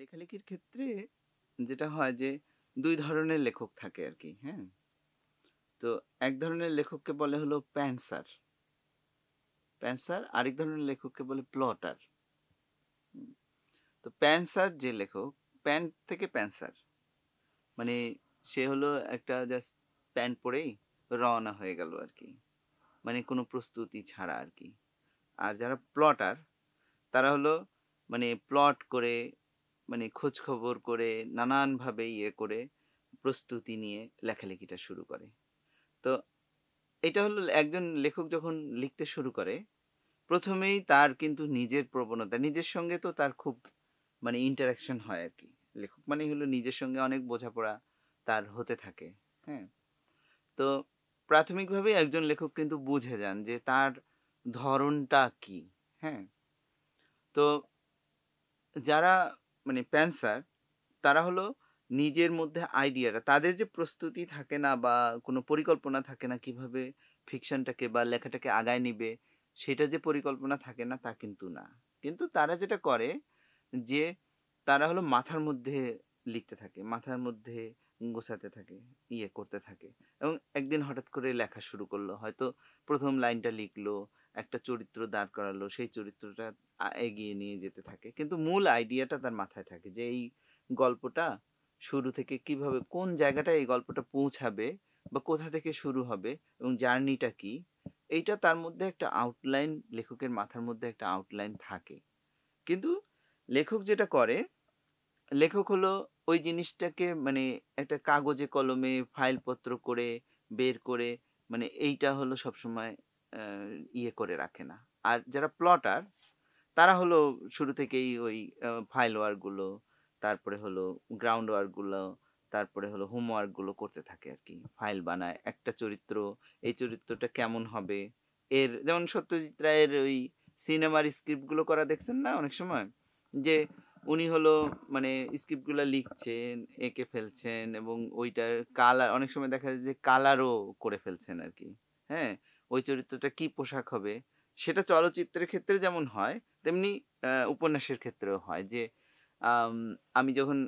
লেখালেখির ক্ষেত্রে যেটা হয় যে দুই ধরনের লেখক থাকে আর কি হ্যাঁ তো এক ধরনের লেখককে বলে হলো প্যান্সার প্যান্সার আরেক ধরনের লেখককে বলে প্লটার তো প্যান্সার যে লেখক প্যান থেকে প্যান্সার মানে সে হলো একটা জাস্ট প্যান্ট পরেই রওনা হয়ে গেল আর কি মানে কোনো প্রস্তুতি ছাড়া আর কি আর যারা প্লটার তারা হলো মানে প্লট করে মানে খোঁজ খবর করে নানানভাবে ইয়ে করে প্রস্তুতি নিয়ে লেখালেখিটা শুরু করে তো এটা হলো একজন লেখক যখন লিখতে শুরু করে প্রথমেই তার কিন্তু নিজের প্রবণতা নিজের সঙ্গে তো তার খুব মানে ইন্টারাকশন হয় আর কি লেখক মানে হলো নিজের সঙ্গে অনেক বোঝাপড়া তার হতে থাকে হ্যাঁ তো প্রাথমিকভাবে একজন লেখক কিন্তু বুঝে যান যে তার ধরনটা কি হ্যাঁ তো যারা মানে প্যান্সার তারা হলো নিজের মধ্যে আইডিয়াটা তাদের যে প্রস্তুতি থাকে না বা কোনো পরিকল্পনা থাকে না কিভাবে ফিকশনটাকে বা লেখাটাকে আগায় নিবে সেটা যে পরিকল্পনা থাকে না তা কিন্তু না কিন্তু তারা যেটা করে যে তারা হলো মাথার মধ্যে লিখতে থাকে মাথার মধ্যে গোছাতে থাকে ইয়ে করতে থাকে এবং একদিন হঠাৎ করে লেখা শুরু করলো হয়তো প্রথম লাইনটা লিখলো একটা চরিত্র দাঁড় করালো সেই চরিত্রটা এগিয়ে নিয়ে যেতে থাকে কিন্তু মূল আইডিয়াটা তার মাথায় থাকে যে এই গল্পটা শুরু থেকে কিভাবে কোন জায়গাটায় এই গল্পটা পৌঁছাবে বা কোথা থেকে শুরু হবে এবং জার্নিটা কি এইটা তার মধ্যে একটা আউটলাইন লেখকের মাথার মধ্যে একটা আউটলাইন থাকে কিন্তু লেখক যেটা করে লেখক হলো ওই জিনিসটাকে মানে একটা কাগজে কলমে ফাইলপত্র করে বের করে মানে এইটা হলো সবসময় ইয়ে করে রাখে না আর যারা প্লটার তারা হলো শুরু থেকেই ওই ফাইল গুলো তারপরে হলো গ্রাউন্ড গুলো তারপরে হলো হোমওয়ার্কগুলো করতে থাকে আর কি ফাইল বানায় একটা চরিত্র এই চরিত্রটা কেমন হবে এর যেমন সত্যজিৎ রায়ের ওই সিনেমার স্ক্রিপ্টগুলো করা দেখছেন না অনেক সময় যে উনি হলো মানে স্ক্রিপ্টগুলো লিখছেন এঁকে ফেলছেন এবং ওইটার কালার অনেক সময় দেখা যায় যে কালারও করে ফেলছেন আর কি হ্যাঁ ওই চরিত্রটা কি পোশাক হবে সেটা চলচ্চিত্রের ক্ষেত্রে যেমন হয় তেমনি উপন্যাসের ক্ষেত্রেও হয় যে আমি যখন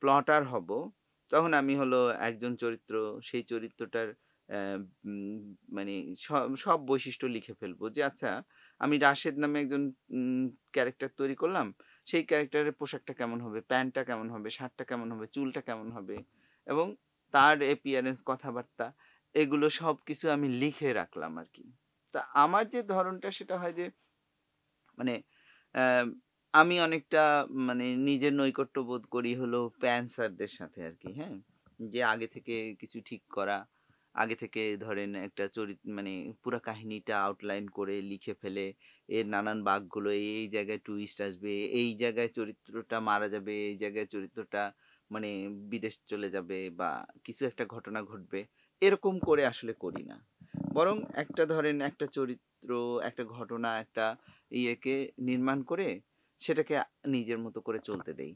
প্লটার হব তখন আমি হলো একজন চরিত্র সেই চরিত্রটার মানে সব বৈশিষ্ট্য লিখে ফেলবো যে আচ্ছা আমি রাশেদ নামে একজন ক্যারেক্টার তৈরি করলাম সেই ক্যারেক্টারের পোশাকটা কেমন হবে প্যান্টটা কেমন হবে শার্টটা কেমন হবে চুলটা কেমন হবে এবং তার অ্যাপিয়ারেন্স কথাবার্তা এগুলো সব কিছু আমি লিখে রাখলাম আর কি তা আমার যে ধরনটা সেটা হয় যে মানে আমি অনেকটা মানে নিজের নৈকট্য বোধ করি হলো প্যান্সারদের সাথে আর কি হ্যাঁ যে আগে থেকে কিছু ঠিক করা আগে থেকে ধরেন একটা চরিত্র মানে পুরো কাহিনীটা আউটলাইন করে লিখে ফেলে এর নানান বাঘগুলো এই জায়গায় টুইস্ট আসবে এই জায়গায় চরিত্রটা মারা যাবে এই জায়গায় চরিত্রটা মানে বিদেশ চলে যাবে বা কিছু একটা ঘটনা ঘটবে এরকম করে আসলে করি না বরং একটা ধরেন একটা চরিত্র চরিত্র একটা ঘটনা একটা ইয়েকে নির্মাণ করে সেটাকে নিজের মতো করে চলতে দেই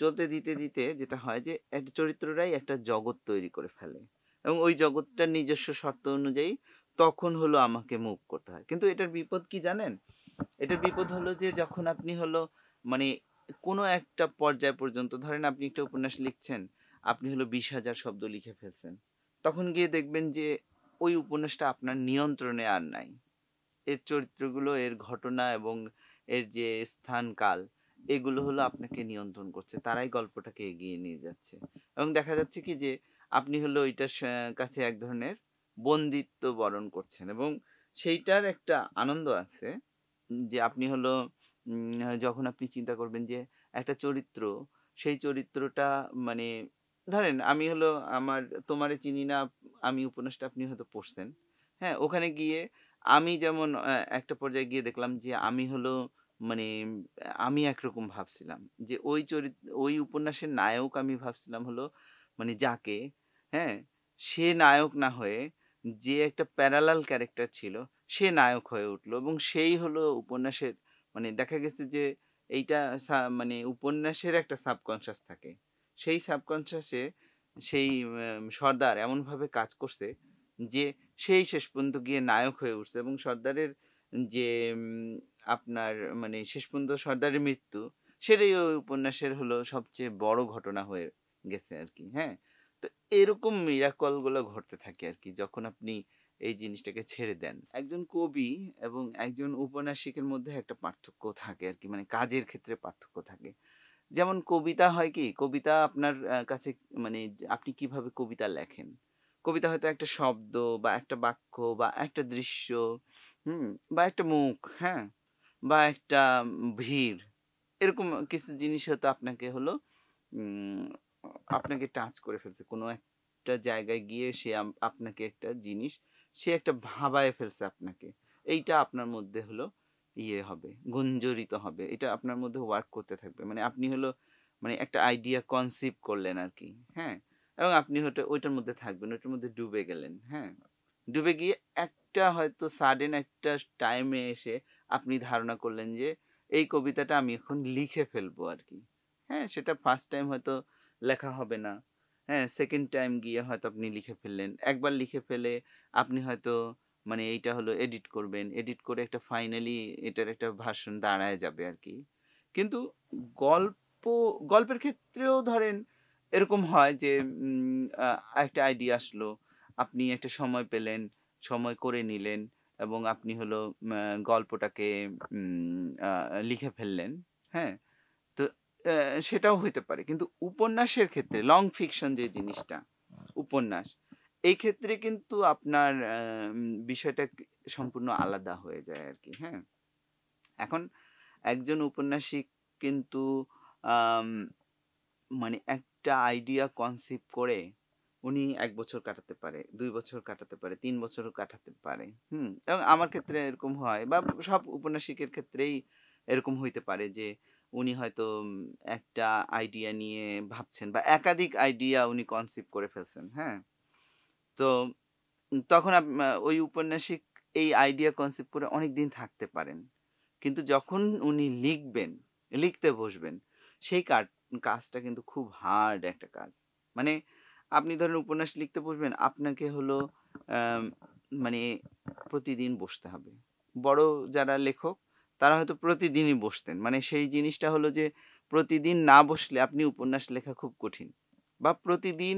চলতে দিতে দিতে যেটা হয় যে একটা চরিত্ররাই একটা জগৎ তৈরি করে ফেলে এবং ওই জগৎটার নিজস্ব শর্ত অনুযায়ী তখন হলো আমাকে মুভ করতে হয় কিন্তু এটার বিপদ কি জানেন এটার বিপদ হলো যে যখন আপনি হলো মানে কোনো একটা পর্যায় পর্যন্ত ধরেন আপনি একটা উপন্যাস লিখছেন আপনি হলো বিশ হাজার শব্দ লিখে ফেলছেন তখন গিয়ে দেখবেন যে ওই উপন্যাসটা আপনার নিয়ন্ত্রণে আর নাই এর চরিত্রগুলো এর ঘটনা এবং এর যে স্থান কাল এগুলো হলো আপনাকে নিয়ন্ত্রণ করছে তারাই গল্পটাকে এগিয়ে নিয়ে যাচ্ছে এবং দেখা যাচ্ছে কি যে আপনি হলো ওইটার কাছে এক ধরনের বন্দিত্ব বরণ করছেন এবং সেইটার একটা আনন্দ আছে যে আপনি হলো যখন আপনি চিন্তা করবেন যে একটা চরিত্র সেই চরিত্রটা মানে ধরেন আমি হলো আমার তোমারে চিনি না আমি উপন্যাসটা আপনি হয়তো পড়ছেন হ্যাঁ ওখানে গিয়ে আমি যেমন একটা পর্যায়ে গিয়ে দেখলাম যে আমি হলো মানে আমি একরকম ভাবছিলাম যে ওই চরিত্র ওই উপন্যাসের নায়ক আমি ভাবছিলাম হলো মানে যাকে হ্যাঁ সে নায়ক না হয়ে যে একটা প্যারালাল ক্যারেক্টার ছিল সে নায়ক হয়ে উঠলো এবং সেই হলো উপন্যাসের মানে দেখা গেছে যে এইটা মানে উপন্যাসের একটা সাবকনশাস থাকে সেই সাবকনশাসে সেই সর্দার এমনভাবে কাজ করছে যে সেই শেষ পর্যন্ত গিয়ে নায়ক হয়ে উঠছে এবং সর্দারের যে আপনার মানে শেষ পর্যন্ত সর্দারের মৃত্যু সেটাই ওই উপন্যাসের হলো সবচেয়ে বড় ঘটনা হয়ে গেছে আর কি হ্যাঁ তো এরকম মিরাকলগুলো ঘটতে থাকে আর কি যখন আপনি এই জিনিসটাকে ছেড়ে দেন একজন কবি এবং একজন উপন্যাসিকের মধ্যে একটা পার্থক্য থাকে আর কি মানে কাজের ক্ষেত্রে পার্থক্য থাকে যেমন কবিতা হয় কি কবিতা আপনার কাছে মানে আপনি কিভাবে কবিতা লেখেন কবিতা হয়তো একটা শব্দ বা একটা বাক্য বা একটা দৃশ্য হুম বা একটা মুখ হ্যাঁ বা একটা ভিড় এরকম কিছু জিনিস হয়তো আপনাকে হলো আপনাকে টাচ করে ফেলছে কোনো একটা জায়গায় গিয়ে সে আপনাকে একটা জিনিস সে একটা ভাবায় ফেলছে আপনাকে এইটা আপনার মধ্যে হলো ইয়ে হবে গুঞ্জরিত হবে এটা আপনার মধ্যে ওয়ার্ক করতে থাকবে মানে আপনি হলো মানে একটা আইডিয়া কনসিভ করলেন আর কি হ্যাঁ এবং আপনি হয়তো ওইটার মধ্যে থাকবেন ওইটার মধ্যে ডুবে গেলেন হ্যাঁ ডুবে গিয়ে একটা হয়তো সাডেন একটা টাইমে এসে আপনি ধারণা করলেন যে এই কবিতাটা আমি এখন লিখে ফেলবো আর কি হ্যাঁ সেটা ফার্স্ট টাইম হয়তো লেখা হবে না হ্যাঁ সেকেন্ড টাইম গিয়ে হয়তো আপনি লিখে ফেললেন একবার লিখে ফেলে আপনি হয়তো মানে এইটা হলো এডিট করবেন এডিট করে একটা ফাইনালি এটার একটা ভাষণ দাঁড়ায় যাবে আর কি কিন্তু গল্প গল্পের ক্ষেত্রেও ধরেন এরকম হয় যে একটা আইডিয়া আসলো আপনি একটা সময় পেলেন সময় করে নিলেন এবং আপনি হলো গল্পটাকে লিখে ফেললেন হ্যাঁ তো সেটাও হইতে পারে কিন্তু উপন্যাসের ক্ষেত্রে লং ফিকশন যে জিনিসটা উপন্যাস এই ক্ষেত্রে কিন্তু আপনার বিষয়টা সম্পূর্ণ আলাদা হয়ে যায় আর কি হ্যাঁ এখন একজন উপন্যাসিক কিন্তু মানে একটা আইডিয়া কনসেপ্ট করে উনি এক বছর কাটাতে পারে দুই বছর কাটাতে পারে তিন বছরও কাটাতে পারে হুম এবং আমার ক্ষেত্রে এরকম হয় বা সব উপন্যাসিকের ক্ষেত্রেই এরকম হইতে পারে যে উনি হয়তো একটা আইডিয়া নিয়ে ভাবছেন বা একাধিক আইডিয়া উনি কনসেপ্ট করে ফেলছেন হ্যাঁ তো তখন ওই উপন্যাসিক এই আইডিয়া কনসেপ্ট করে অনেক দিন থাকতে পারেন কিন্তু যখন উনি লিখবেন লিখতে বসবেন সেই কার্ড কাজটা কিন্তু খুব হার্ড একটা কাজ মানে আপনি ধরেন উপন্যাস লিখতে বসবেন আপনাকে হলো মানে প্রতিদিন বসতে হবে বড় যারা লেখক তারা হয়তো প্রতিদিনই বসতেন মানে সেই জিনিসটা হলো যে প্রতিদিন না বসলে আপনি উপন্যাস লেখা খুব কঠিন বা প্রতিদিন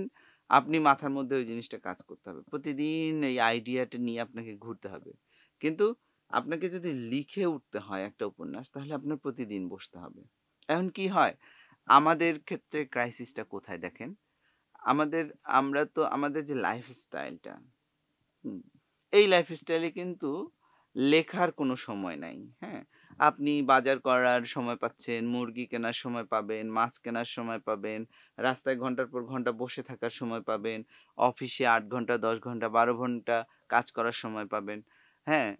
আপনি মাথার মধ্যে ওই জিনিসটা কাজ করতে হবে প্রতিদিন এই আইডিয়াটা নিয়ে আপনাকে ঘুরতে হবে কিন্তু আপনাকে যদি লিখে উঠতে হয় একটা উপন্যাস তাহলে আপনার প্রতিদিন বসতে হবে এখন কি হয় আমাদের ক্ষেত্রে ক্রাইসিসটা কোথায় দেখেন আমাদের আমরা তো আমাদের যে লাইফস্টাইলটা এই লাইফস্টাইলে কিন্তু লেখার কোনো সময় নাই হ্যাঁ আপনি বাজার করার সময় পাচ্ছেন মুরগি কেনার সময় পাবেন মাছ কেনার সময় পাবেন রাস্তায় ঘন্টার পর ঘন্টা বসে থাকার সময় পাবেন অফিসে আট ঘন্টা দশ ঘন্টা বারো ঘন্টা কাজ করার সময় পাবেন হ্যাঁ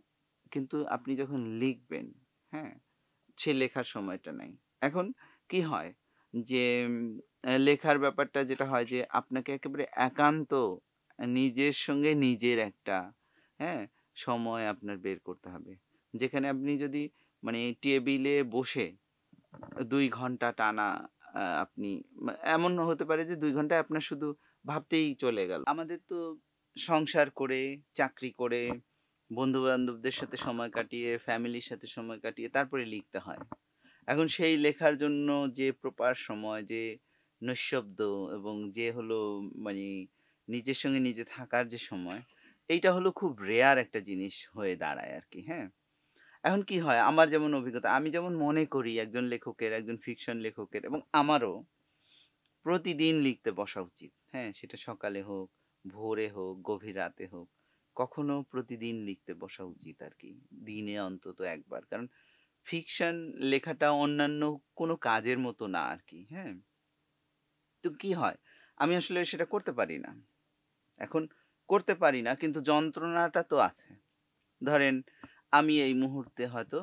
কিন্তু আপনি যখন লিখবেন হ্যাঁ সে লেখার সময়টা নাই এখন কি হয় যে লেখার ব্যাপারটা যেটা হয় যে আপনাকে একেবারে একান্ত নিজের সঙ্গে নিজের একটা হ্যাঁ সময় আপনার বের করতে হবে যেখানে আপনি যদি মানে টেবিলে বসে দুই ঘন্টা টানা আপনি এমন হতে পারে যে দুই ঘন্টা আপনার শুধু ভাবতেই চলে গেল আমাদের তো সংসার করে চাকরি করে বন্ধু বান্ধবদের সাথে সময় কাটিয়ে ফ্যামিলির সাথে সময় কাটিয়ে তারপরে লিখতে হয় এখন সেই লেখার জন্য যে প্রপার সময় যে নৈশব্দ এবং যে হলো মানে নিজের সঙ্গে নিজে থাকার যে সময় এইটা হলো খুব রেয়ার একটা জিনিস হয়ে দাঁড়ায় আর কি হ্যাঁ এখন কি হয় আমার যেমন অভিজ্ঞতা আমি যেমন মনে করি একজন লেখকের একজন ফিকশন লেখকের এবং আমারও প্রতিদিন লিখতে বসা উচিত হ্যাঁ সেটা সকালে হোক ভোরে হোক গভীর রাতে হোক কখনো প্রতিদিন লিখতে বসা উচিত আর কি দিনে অন্তত একবার কারণ ফিকশন লেখাটা অন্যান্য কোনো কাজের মতো না আর কি হ্যাঁ তো কি হয় আমি আসলে সেটা করতে পারি না এখন করতে পারি না কিন্তু যন্ত্রণাটা তো আছে ধরেন আমি এই মুহূর্তে হয়তো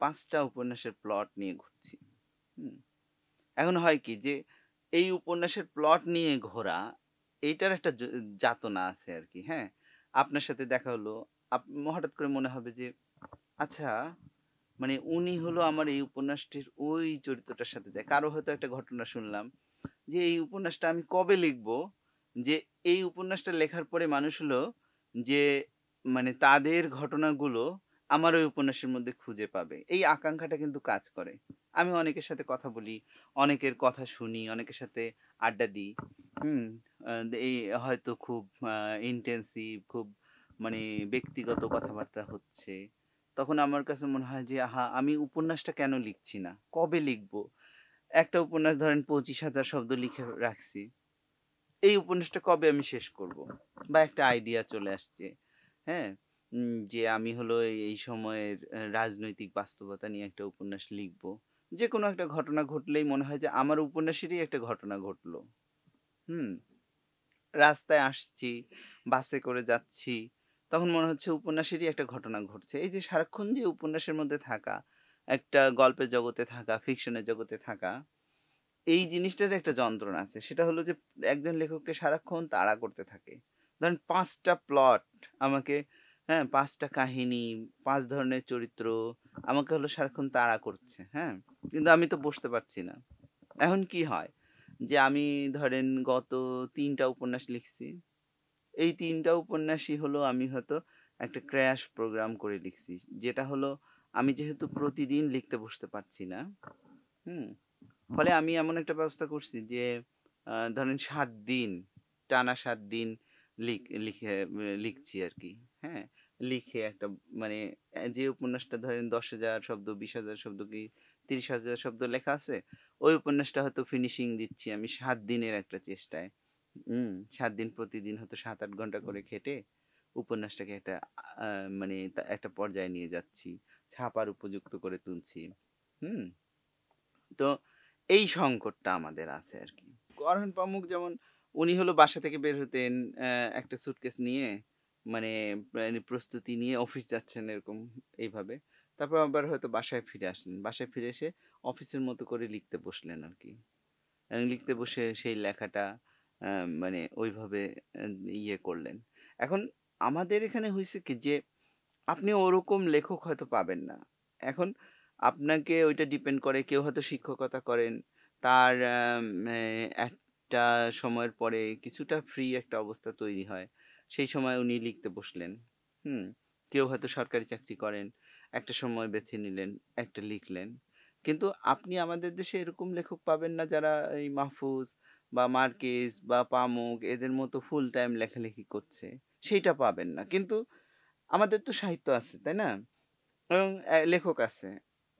পাঁচটা উপন্যাসের প্লট নিয়ে ঘুরছি এখন হয় কি যে এই উপন্যাসের প্লট নিয়ে ঘোরা এইটার একটা যাতনা আছে আর কি হ্যাঁ আপনার সাথে দেখা হলো হঠাৎ করে মনে হবে যে আচ্ছা মানে উনি হলো আমার এই উপন্যাসটির ওই চরিত্রটার সাথে যায় কারো হয়তো একটা ঘটনা শুনলাম যে এই উপন্যাসটা আমি কবে লিখব যে এই উপন্যাসটা লেখার পরে মানুষ হলো যে মানে তাদের ঘটনাগুলো আমার ওই উপন্যাসের মধ্যে খুঁজে পাবে এই আকাঙ্ক্ষাটা কিন্তু কাজ করে আমি অনেকের সাথে কথা বলি অনেকের কথা শুনি অনেকের সাথে আড্ডা দিই হুম এই হয়তো খুব ইন্টেন্সিভ খুব মানে ব্যক্তিগত কথাবার্তা হচ্ছে তখন আমার কাছে মনে হয় যে আহা আমি উপন্যাসটা কেন লিখছি না কবে লিখব একটা উপন্যাস ধরেন পঁচিশ হাজার শব্দ লিখে রাখছি এই উপন্যাসটা কবে আমি শেষ করব বা একটা আইডিয়া চলে আসছে হ্যাঁ যে আমি হলো এই সময়ের রাজনৈতিক বাস্তবতা নিয়ে একটা উপন্যাস লিখব যে কোনো একটা ঘটনা ঘটলেই মনে হয় যে আমার উপন্যাসেরই একটা ঘটনা ঘটলো হুম রাস্তায় আসছি বাসে করে যাচ্ছি তখন মনে হচ্ছে উপন্যাসেরই একটা ঘটনা ঘটছে এই যে সারাক্ষণ যে উপন্যাসের মধ্যে থাকা একটা গল্পের জগতে থাকা ফিকশনের জগতে থাকা এই জিনিসটার একটা যন্ত্রণা আছে সেটা হলো যে একজন লেখককে সারাক্ষণ তাড়া করতে থাকে ধরেন পাঁচটা প্লট আমাকে হ্যাঁ পাঁচটা কাহিনী পাঁচ ধরনের চরিত্র আমাকে হলো সারাক্ষণ তাড়া করছে হ্যাঁ কিন্তু আমি তো বসতে পারছি না এখন কি হয় যে আমি ধরেন গত তিনটা উপন্যাস লিখছি এই তিনটা উপন্যাসই হলো আমি হয়তো একটা ক্র্যাশ প্রোগ্রাম করে লিখছি যেটা হলো আমি যেহেতু প্রতিদিন লিখতে বসতে পারছি না হুম ফলে আমি এমন একটা ব্যবস্থা করছি যে ধরেন সাত দিন টানা সাত দিন লিখে লিখছি আর কি হ্যাঁ লিখে একটা মানে যে উপন্যাসটা ধরেন দশ হাজার শব্দ বিশ হাজার শব্দ কি তিরিশ হাজার শব্দ লেখা আছে ওই উপন্যাসটা হয়তো ফিনিশিং দিচ্ছি আমি সাত দিনের একটা চেষ্টায় সাত দিন প্রতিদিন হয়তো সাত আট ঘন্টা করে খেটে উপন্যাসটাকে একটা মানে একটা পর্যায়ে নিয়ে যাচ্ছি ছাপার উপযুক্ত করে তুলছি হুম তো এই সংকটটা আমাদের আছে আর কি অরহন প্রমুখ যেমন উনি হলো বাসা থেকে বের হতেন একটা সুটকেস নিয়ে মানে, মানে প্রস্তুতি নিয়ে অফিস যাচ্ছেন এরকম এইভাবে তারপর আবার হয়তো বাসায় ফিরে আসলেন বাসায় ফিরে এসে অফিসের মতো করে লিখতে বসলেন আর কি লিখতে বসে সেই লেখাটা মানে ওইভাবে ইয়ে করলেন এখন আমাদের এখানে হয়েছে কি যে আপনি ওরকম লেখক হয়তো পাবেন না এখন আপনাকে ওইটা ডিপেন্ড করে কেউ হয়তো শিক্ষকতা করেন তার একটা সময়ের পরে কিছুটা ফ্রি একটা অবস্থা তৈরি হয় সেই সময় উনি লিখতে বসলেন হুম কেউ হয়তো সরকারি চাকরি করেন একটা সময় বেছে নিলেন একটা লিখলেন কিন্তু আপনি আমাদের দেশে এরকম লেখক পাবেন না যারা এই মাহফুজ বা মার্কেস বা পামুক এদের মতো ফুল টাইম লেখালেখি করছে সেইটা পাবেন না কিন্তু আমাদের তো সাহিত্য আছে তাই না এবং লেখক আছে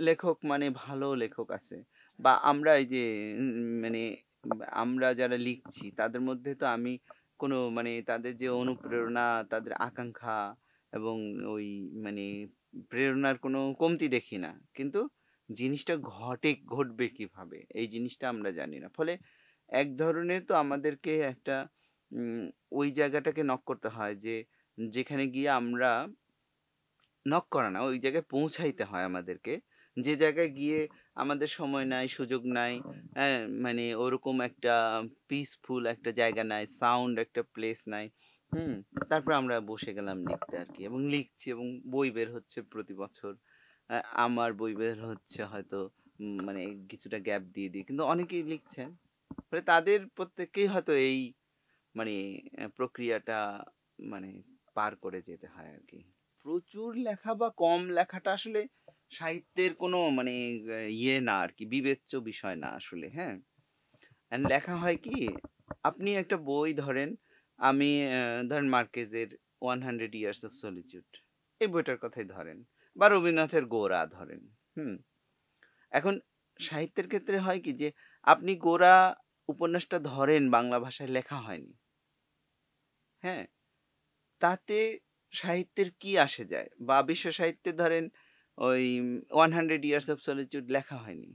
লেখক মানে ভালো লেখক আছে বা আমরা এই যে মানে আমরা যারা লিখছি তাদের মধ্যে তো আমি কোনো মানে তাদের যে অনুপ্রেরণা তাদের আকাঙ্ক্ষা এবং ওই মানে প্রেরণার কোনো কমতি দেখি না কিন্তু জিনিসটা ঘটে ঘটবে কিভাবে এই জিনিসটা আমরা জানি না ফলে এক ধরনের তো আমাদেরকে একটা ওই জায়গাটাকে নক করতে হয় যে যেখানে গিয়ে আমরা নক করা না ওই জায়গায় পৌঁছাইতে হয় আমাদেরকে যে জায়গায় গিয়ে আমাদের সময় নাই সুযোগ নাই মানে ওরকম একটা পিসফুল একটা জায়গা নাই সাউন্ড একটা প্লেস নাই হুম তারপর আমরা বসে গেলাম লিখতে আর কি এবং লিখছি এবং বই বের হচ্ছে প্রতি বছর আমার বই বের হচ্ছে হয়তো মানে কিছুটা গ্যাপ দিয়ে দিয়ে কিন্তু অনেকেই লিখছেন মানে তাদের প্রত্যেককেই হয়তো এই মানে প্রক্রিয়াটা মানে পার করে যেতে হয় আর কি প্রচুর লেখা বা কম লেখাটা আসলে সাহিত্যের কোনো মানে ইয়ে না আর কি বিবেচ্য বিষয় না আসলে হ্যাঁ লেখা হয় কি আপনি একটা বই ধরেন আমি ধরেন মার্কেজের one hundred years of solitude এই বইটার কথাই ধরেন বা রবীন্দ্রনাথের গোরা ধরেন হুম এখন সাহিত্যের ক্ষেত্রে হয় কি যে আপনি গোরা উপন্যাসটা ধরেন বাংলা ভাষায় লেখা হয়নি হ্যাঁ তাতে সাহিত্যের কি আসে যায় বা বিশ্ব সাহিত্যে ধরেন ওই one hundred years of solitude লেখা হয়নি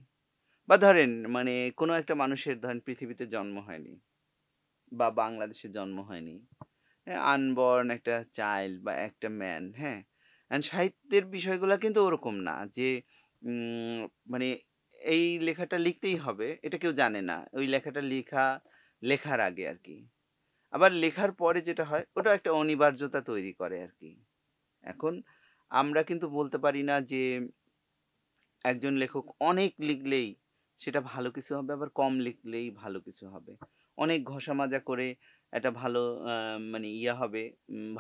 বা ধরেন মানে কোনো একটা মানুষের ধরেন পৃথিবীতে জন্ম হয়নি বা বাংলাদেশে জন্ম হয়নি আনবর্ন হ্যাঁ, একটা চাইল্ড বা একটা ম্যান হ্যাঁ সাহিত্যের বিষয়গুলো কিন্তু ওরকম না যে মানে এই লেখাটা লিখতেই হবে এটা কেউ জানে না ওই লেখাটা লেখা লেখার আগে আর কি আবার লেখার পরে যেটা হয় ওটা একটা অনিবার্যতা তৈরি করে আর কি এখন আমরা কিন্তু বলতে পারি না যে একজন লেখক অনেক লিখলেই সেটা ভালো কিছু হবে আবার কম লিখলেই ভালো কিছু হবে অনেক ঘষা মাজা করে একটা ভালো মানে ইয়া হবে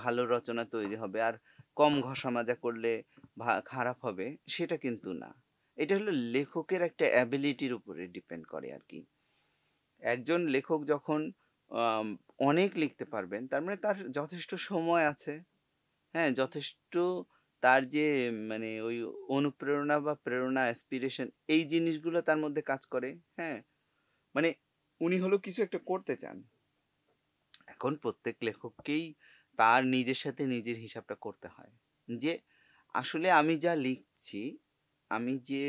ভালো রচনা তৈরি হবে আর কম ঘষা মাজা করলে খারাপ হবে সেটা কিন্তু না এটা হলো লেখকের একটা অ্যাবিলিটির উপরে ডিপেন্ড করে আর কি একজন লেখক যখন অনেক লিখতে পারবেন তার মানে তার যথেষ্ট সময় আছে হ্যাঁ যথেষ্ট তার যে মানে ওই অনুপ্রেরণা বা প্রেরণা অ্যাসপিরেশন এই জিনিসগুলো তার মধ্যে কাজ করে হ্যাঁ মানে উনি হলো কিছু একটা করতে চান এখন প্রত্যেক লেখককেই তার নিজের সাথে নিজের হিসাবটা করতে হয় যে আসলে আমি যা লিখছি আমি যে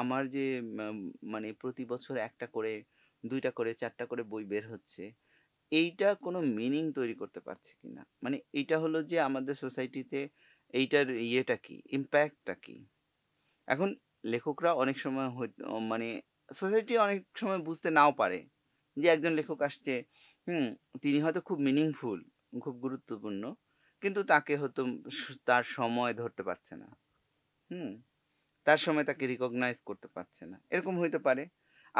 আমার যে মানে প্রতি বছর একটা করে দুইটা করে চারটা করে বই বের হচ্ছে এইটা কোনো মিনিং তৈরি করতে পারছে কিনা মানে এইটা হলো যে আমাদের সোসাইটিতে এইটার ইয়েটা কি ইম্প্যাক্টটা কি এখন লেখকরা অনেক সময় মানে সোসাইটি অনেক সময় বুঝতে নাও পারে যে একজন লেখক আসছে হুম তিনি হয়তো খুব মিনিংফুল খুব গুরুত্বপূর্ণ কিন্তু তাকে হয়তো তার সময় ধরতে পারছে না হুম তার সময় তাকে রিকগনাইজ করতে পারছে না এরকম হইতে পারে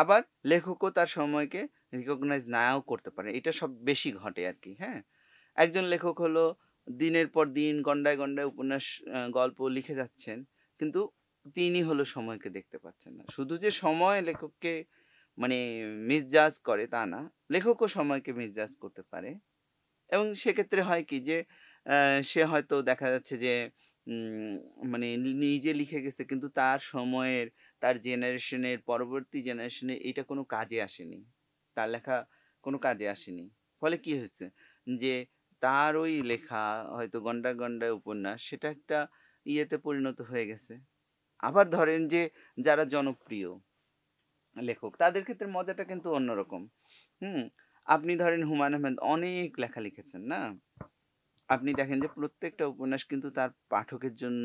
আবার লেখকও তার সময়কে রিকগনাইজ নাও করতে পারে এটা সব বেশি ঘটে আর কি হ্যাঁ একজন লেখক হলো দিনের পর দিন গন্ডায় গন্ডায় উপন্যাস গল্প লিখে যাচ্ছেন কিন্তু তিনি হলো সময়কে দেখতে পাচ্ছেন না শুধু যে সময় লেখককে মানে মিসজাজ করে তা না লেখকও সময়কে মিসজাজ করতে পারে এবং সেক্ষেত্রে হয় কি যে সে হয়তো দেখা যাচ্ছে যে মানে নিজে লিখে গেছে কিন্তু তার সময়ের তার জেনারেশনের পরবর্তী জেনারেশনে এটা কোনো কাজে আসেনি তার লেখা কোনো কাজে আসেনি ফলে কি হয়েছে যে তার ওই লেখা হয়তো গন্ডা গন্ডা উপন্যাস সেটা একটা ইয়েতে পরিণত হয়ে গেছে আবার ধরেন যে যারা জনপ্রিয় লেখক তাদের ক্ষেত্রে মজাটা কিন্তু অন্যরকম হুম আপনি ধরেন হুমায়ুন আহমেদ অনেক লেখা লিখেছেন না আপনি দেখেন যে প্রত্যেকটা উপন্যাস কিন্তু তার পাঠকের জন্য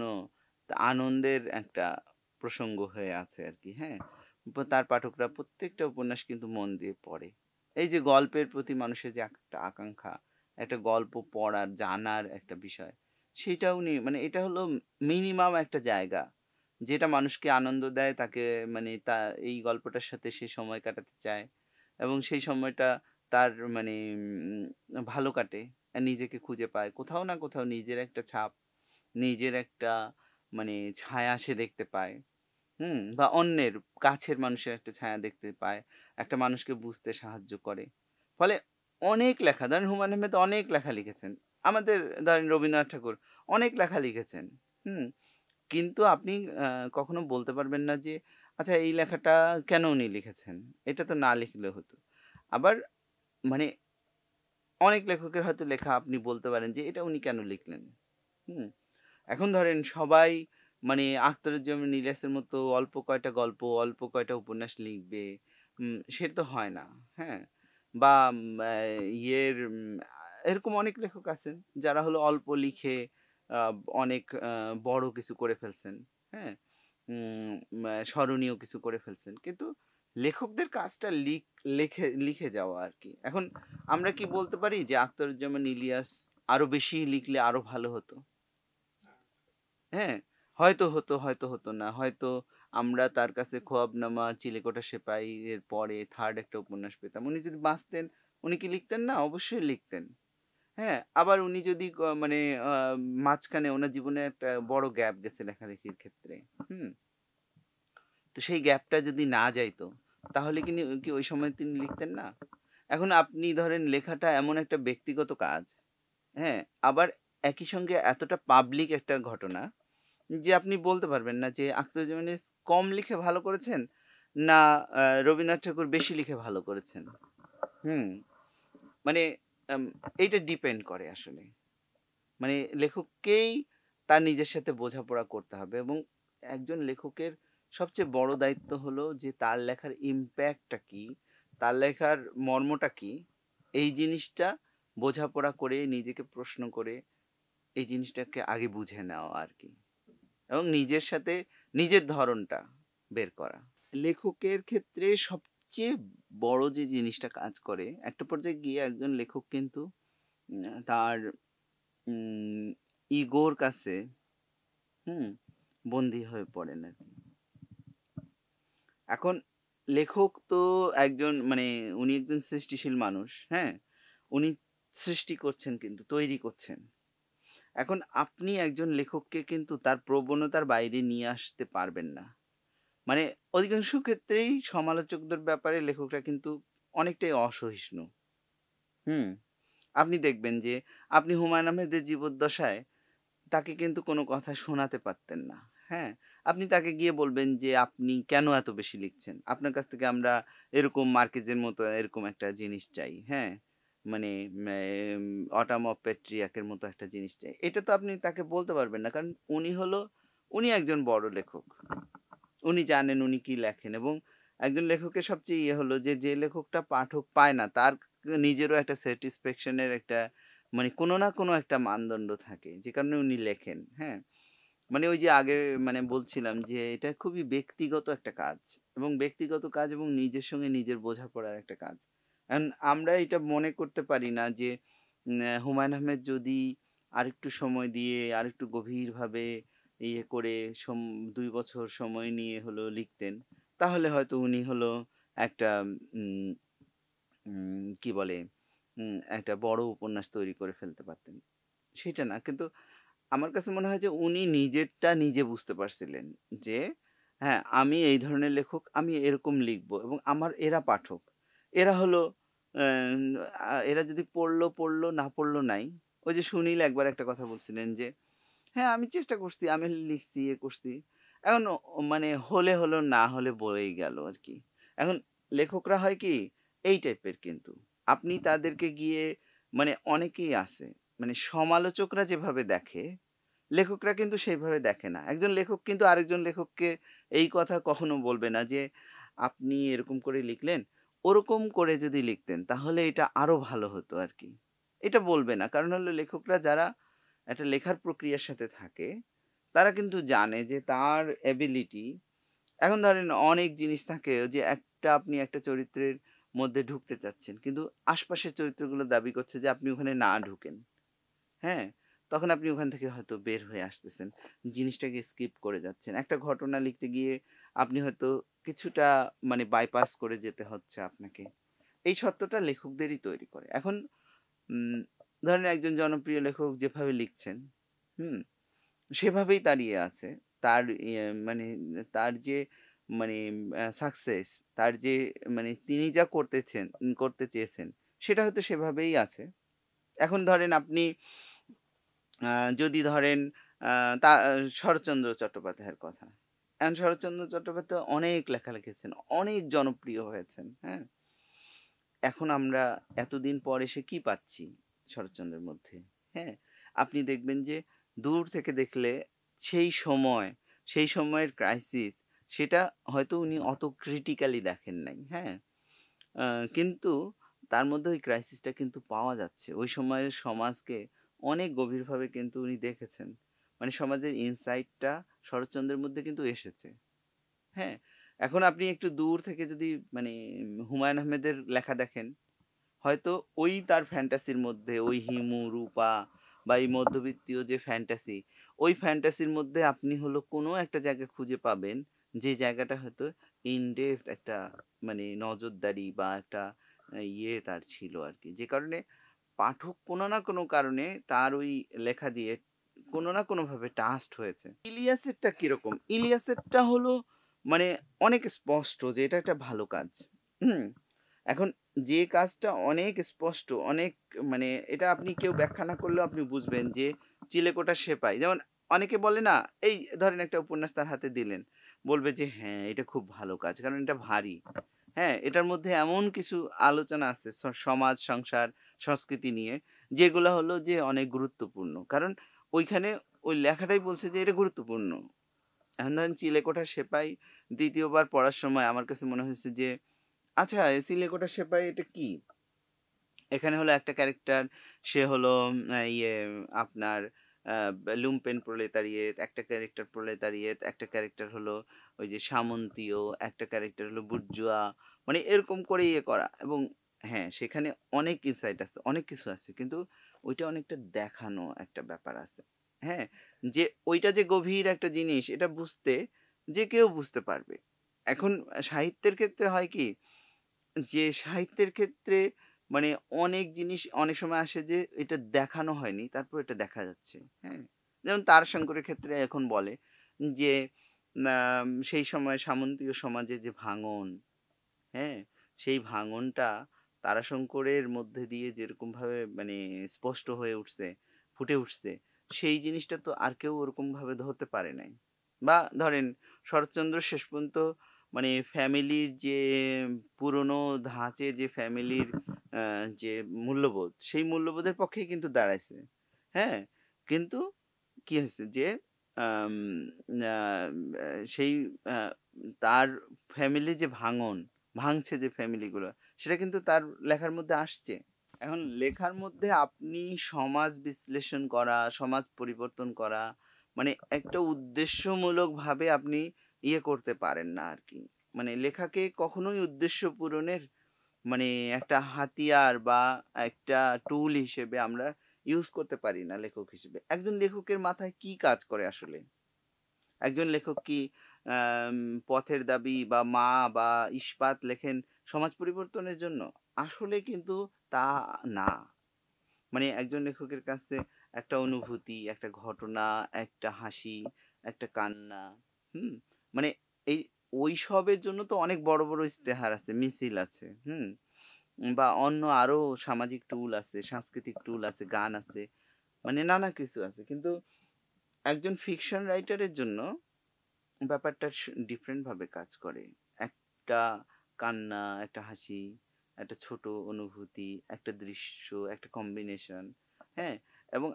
আনন্দের একটা প্রসঙ্গ হয়ে আছে আর কি হ্যাঁ তার পাঠকরা প্রত্যেকটা উপন্যাস কিন্তু মন দিয়ে পড়ে এই যে গল্পের প্রতি মানুষের যে একটা আকাঙ্ক্ষা একটা গল্প পড়ার জানার একটা বিষয় সেটাও উনি মানে এটা হলো মিনিমাম একটা জায়গা যেটা মানুষকে আনন্দ দেয় তাকে মানে তা এই গল্পটার সাথে সে সময় কাটাতে চায় এবং সেই সময়টা তার মানে ভালো কাটে নিজেকে খুঁজে পায় কোথাও না কোথাও নিজের একটা ছাপ নিজের একটা মানে ছায়া সে দেখতে পায় হুম বা অন্যের কাছের মানুষের একটা ছায়া দেখতে পায় একটা মানুষকে বুঝতে সাহায্য করে ফলে অনেক লেখা ধরেন হুমায়ুন আহমেদ অনেক লেখা লিখেছেন আমাদের ধরেন রবীন্দ্রনাথ ঠাকুর অনেক লেখা লিখেছেন হুম কিন্তু আপনি কখনো বলতে পারবেন না যে আচ্ছা এই লেখাটা কেন উনি লিখেছেন এটা তো না লিখলে হতো আবার মানে অনেক লেখকের হয়তো লেখা আপনি বলতে পারেন যে এটা উনি কেন লিখলেন হুম এখন ধরেন সবাই মানে আখতারুজ্জামান ইলিয়াসের মতো অল্প কয়টা গল্প অল্প কয়টা উপন্যাস লিখবে সে তো হয় না হ্যাঁ বা ইয়ের এরকম অনেক লেখক আছেন যারা হলো অল্প লিখে অনেক বড় কিছু করে ফেলছেন হ্যাঁ স্মরণীয় কিছু করে ফেলছেন কিন্তু লেখকদের কাজটা লিখ লিখে লিখে যাওয়া আর কি এখন আমরা কি বলতে পারি যে আখতারুজ্জামান ইলিয়াস আরো বেশি লিখলে আরো ভালো হতো হ্যাঁ হয়তো হতো হয়তো হতো না হয়তো আমরা তার কাছে খোয়াবনামা চিলেকোটা সেপাই এর পরে থার্ড একটা উপন্যাস পেতাম উনি যদি বাঁচতেন উনি কি লিখতেন না অবশ্যই লিখতেন হ্যাঁ আবার উনি যদি মানে মাঝখানে ওনার জীবনে একটা বড় গ্যাপ গেছে লেখালেখির ক্ষেত্রে হুম তো সেই গ্যাপটা যদি না যাইতো তাহলে কি কি ওই সময় তিনি লিখতেন না এখন আপনি ধরেন লেখাটা এমন একটা ব্যক্তিগত কাজ হ্যাঁ আবার একই সঙ্গে এতটা পাবলিক একটা ঘটনা যে আপনি বলতে পারবেন না যে আক্তজমিন কম লিখে ভালো করেছেন না রবীন্দ্রনাথ ঠাকুর বেশি লিখে ভালো করেছেন হুম মানে এইটা ডিপেন্ড করে আসলে মানে লেখককেই তার নিজের সাথে বোঝাপড়া করতে হবে এবং একজন লেখকের সবচেয়ে বড় দায়িত্ব হলো যে তার লেখার ইম্প্যাক্টটা কি তার লেখার মর্মটা কি এই জিনিসটা বোঝাপড়া করে নিজেকে প্রশ্ন করে এই জিনিসটাকে আগে বুঝে নেওয়া আর কি এবং নিজের সাথে নিজের ধরনটা বের করা লেখকের ক্ষেত্রে সবচেয়ে বড় যে জিনিসটা কাজ করে একটা পর্যায়ে গিয়ে একজন লেখক কিন্তু তার ইগোর কাছে হুম বন্দী হয়ে পড়েন আর কি এখন লেখক তো একজন মানে উনি একজন সৃষ্টিশীল মানুষ হ্যাঁ উনি সৃষ্টি করছেন কিন্তু তৈরি করছেন এখন আপনি একজন লেখককে কিন্তু তার প্রবণতার বাইরে নিয়ে আসতে পারবেন না মানে অধিকাংশ ক্ষেত্রেই সমালোচকদের ব্যাপারে লেখকরা কিন্তু অনেকটাই অসহিষ্ণু হুম আপনি দেখবেন যে আপনি হুমায়ুন আহমেদের জীবদ্দশায় তাকে কিন্তু কোনো কথা শোনাতে পারতেন না হ্যাঁ আপনি তাকে গিয়ে বলবেন যে আপনি কেন এত বেশি লিখছেন আপনার কাছ থেকে আমরা এরকম মার্কেজের মতো এরকম একটা জিনিস চাই হ্যাঁ মানে অটাম অফ প্যাট্রিয়াকের মতো একটা জিনিস চাই এটা তো আপনি তাকে বলতে পারবেন না কারণ উনি হলো উনি একজন বড় লেখক উনি জানেন উনি কি লেখেন এবং একজন লেখকের সবচেয়ে ইয়ে হলো যে যে লেখকটা পাঠক পায় না তার নিজেরও একটা স্যাটিসফ্যাকশনের একটা মানে কোনো না কোনো একটা মানদণ্ড থাকে যে কারণে উনি লেখেন হ্যাঁ মানে ওই যে আগে মানে বলছিলাম যে এটা খুবই ব্যক্তিগত একটা কাজ এবং ব্যক্তিগত কাজ এবং নিজের সঙ্গে নিজের বোঝাপড়ার একটা কাজ এখন আমরা এটা মনে করতে পারি না যে হুমায়ুন আহমেদ যদি আরেকটু সময় দিয়ে আরেকটু গভীরভাবে ইয়ে করে দুই বছর সময় নিয়ে হলো লিখতেন তাহলে হয়তো উনি হলো একটা কি বলে একটা বড় উপন্যাস তৈরি করে ফেলতে পারতেন সেটা না কিন্তু আমার কাছে মনে হয় যে উনি নিজেরটা নিজে বুঝতে পারছিলেন যে হ্যাঁ আমি এই ধরনের লেখক আমি এরকম লিখব এবং আমার এরা পাঠক এরা হলো এরা যদি পড়লো পড়লো না পড়লো নাই ওই যে সুনীল একবার একটা কথা বলছিলেন যে হ্যাঁ আমি চেষ্টা করছি আমি লিখছি এ করছি এখন মানে হলে হলো না হলে বলেই গেল আর কি এখন লেখকরা হয় কি এই টাইপের কিন্তু আপনি তাদেরকে গিয়ে মানে অনেকেই আছে মানে সমালোচকরা যেভাবে দেখে লেখকরা কিন্তু সেইভাবে দেখে না একজন লেখক কিন্তু আরেকজন লেখককে এই কথা কখনো বলবে না যে আপনি এরকম করে লিখলেন ওরকম করে যদি লিখতেন তাহলে এটা আরও ভালো হতো আর কি এটা বলবে না কারণ হলো লেখকরা যারা একটা লেখার প্রক্রিয়ার সাথে থাকে তারা কিন্তু জানে যে তার অ্যাবিলিটি এখন ধরেন অনেক জিনিস থাকে যে একটা আপনি একটা চরিত্রের মধ্যে ঢুকতে চাচ্ছেন কিন্তু আশপাশের চরিত্রগুলো দাবি করছে যে আপনি ওখানে না ঢুকেন হ্যাঁ তখন আপনি ওখান থেকে হয়তো বের হয়ে আসতেছেন জিনিসটাকে স্কিপ করে যাচ্ছেন একটা ঘটনা লিখতে গিয়ে আপনি হয়তো কিছুটা মানে বাইপাস করে যেতে হচ্ছে আপনাকে এই শর্তটা লেখকদেরই তৈরি করে এখন ধরেন একজন জনপ্রিয় লেখক যেভাবে লিখছেন হুম সেভাবেই দাঁড়িয়ে আছে তার ইয়ে, মানে তার যে মানে সাকসেস তার যে মানে তিনি যা করতেছেন করতে চেয়েছেন সেটা হয়তো সেভাবেই আছে এখন ধরেন আপনি যদি ধরেন তা শরৎচন্দ্র চট্টোপাধ্যায়ের কথা এখন শরৎচন্দ্র চট্টোপাধ্যায় অনেক লেখা লিখেছেন অনেক জনপ্রিয় হয়েছেন হ্যাঁ এখন আমরা এতদিন পর এসে কি পাচ্ছি শরৎচন্দ্রের মধ্যে হ্যাঁ আপনি দেখবেন যে দূর থেকে দেখলে সেই সময় সেই সময়ের ক্রাইসিস সেটা হয়তো উনি অত ক্রিটিক্যালি দেখেন নাই হ্যাঁ কিন্তু তার মধ্যে ওই ক্রাইসিসটা কিন্তু পাওয়া যাচ্ছে ওই সময়ের সমাজকে অনেক গভীরভাবে কিন্তু উনি দেখেছেন মানে সমাজের ইনসাইটটা শরৎচন্দ্রের মধ্যে কিন্তু এসেছে হ্যাঁ এখন আপনি একটু দূর থেকে যদি মানে হুমায়ুন আহমেদের লেখা দেখেন হয়তো ওই তার ফ্যান্টাসির মধ্যে ওই হিমু রূপা বা এই মধ্যবিত্তীয় যে ফ্যান্টাসি ওই ফ্যান্টাসির মধ্যে আপনি হলো কোনো একটা জায়গা খুঁজে পাবেন যে জায়গাটা হয়তো ইনডেপথ একটা মানে নজরদারি বা একটা ইয়ে তার ছিল আর কি যে কারণে পাঠক কোনো না কোনো কারণে তার ওই লেখা দিয়ে কোনো না কোনোভাবে টাস্ট হয়েছে ইলিয়াসেরটা কীরকম ইলিয়াসেরটা হলো মানে অনেক স্পষ্ট যে এটা একটা ভালো কাজ হুম এখন যে কাজটা অনেক স্পষ্ট অনেক মানে এটা আপনি কেউ ব্যাখ্যা না করলেও আপনি বুঝবেন যে চিলেকোটা সে পায় যেমন অনেকে বলে না এই ধরেন একটা উপন্যাস তার হাতে দিলেন বলবে যে হ্যাঁ এটা খুব ভালো কাজ কারণ এটা ভারী হ্যাঁ এটার মধ্যে এমন কিছু আলোচনা আছে সমাজ সংসার সংস্কৃতি নিয়ে যেগুলো হলো যে অনেক গুরুত্বপূর্ণ কারণ ওইখানে ওই লেখাটাই বলছে যে এটা গুরুত্বপূর্ণ এখন ধরেন চিলেকোঠা সেপাই দ্বিতীয়বার পড়ার সময় আমার কাছে মনে হয়েছে যে আচ্ছা চিলেকোঠা সেপাই এটা কি এখানে হলো একটা ক্যারেক্টার সে হলো ইয়ে আপনার লুম্পেন প্রলেতারিয়েত একটা ক্যারেক্টার প্রলেতারিয়েত একটা ক্যারেক্টার হলো ওই যে সামন্তীয় একটা ক্যারেক্টার হলো বুর্জুয়া মানে এরকম করে ইয়ে করা এবং হ্যাঁ সেখানে অনেক ইনসাইট আছে অনেক কিছু আছে কিন্তু ওইটা অনেকটা দেখানো একটা ব্যাপার আছে হ্যাঁ যে ওইটা যে গভীর একটা জিনিস এটা বুঝতে যে কেউ বুঝতে পারবে এখন সাহিত্যের ক্ষেত্রে হয় কি যে সাহিত্যের ক্ষেত্রে মানে অনেক জিনিস অনেক সময় আসে যে এটা দেখানো হয়নি তারপর এটা দেখা যাচ্ছে হ্যাঁ যেমন তার শঙ্করের ক্ষেত্রে এখন বলে যে সেই সময় সামন্তীয় সমাজে যে ভাঙন হ্যাঁ সেই ভাঙনটা তারাশঙ্করের মধ্যে দিয়ে যেরকমভাবে মানে স্পষ্ট হয়ে উঠছে ফুটে উঠছে সেই জিনিসটা তো আর কেউ ওরকমভাবে ধরতে পারে নাই বা ধরেন শরৎচন্দ্র শেষ পর্যন্ত মানে ফ্যামিলির যে পুরনো ধাঁচে যে ফ্যামিলির যে মূল্যবোধ সেই মূল্যবোধের পক্ষে কিন্তু দাঁড়াইছে হ্যাঁ কিন্তু কি হয়েছে যে সেই তার ফ্যামিলি যে ভাঙন ভাঙছে যে ফ্যামিলিগুলো সেটা কিন্তু তার লেখার মধ্যে আসছে এখন লেখার মধ্যে আপনি সমাজ বিশ্লেষণ করা সমাজ পরিবর্তন করা মানে একটা উদ্দেশ্যমূলকভাবে আপনি ইয়ে করতে পারেন না আর কি মানে লেখাকে কখনোই উদ্দেশ্য পূরণের মানে একটা হাতিয়ার বা একটা টুল হিসেবে আমরা ইউজ করতে পারি না লেখক হিসেবে একজন লেখকের মাথায় কি কাজ করে আসলে একজন লেখক কি পথের দাবি বা মা বা ইস্পাত লেখেন সমাজ পরিবর্তনের জন্য আসলে কিন্তু তা না মানে একজন লেখকের কাছে একটা অনুভূতি একটা ঘটনা একটা হাসি একটা কান্না হুম মানে এই ওইসবের জন্য তো অনেক বড় বড় ইস্তেহার আছে মিছিল আছে হুম বা অন্য আরও সামাজিক টুল আছে সাংস্কৃতিক টুল আছে গান আছে মানে নানা কিছু আছে কিন্তু একজন ফিকশন রাইটারের জন্য ব্যাপারটা ডিফারেন্টভাবে কাজ করে একটা কান্না একটা হাসি একটা ছোট অনুভূতি একটা দৃশ্য একটা কম্বিনেশন হ্যাঁ এবং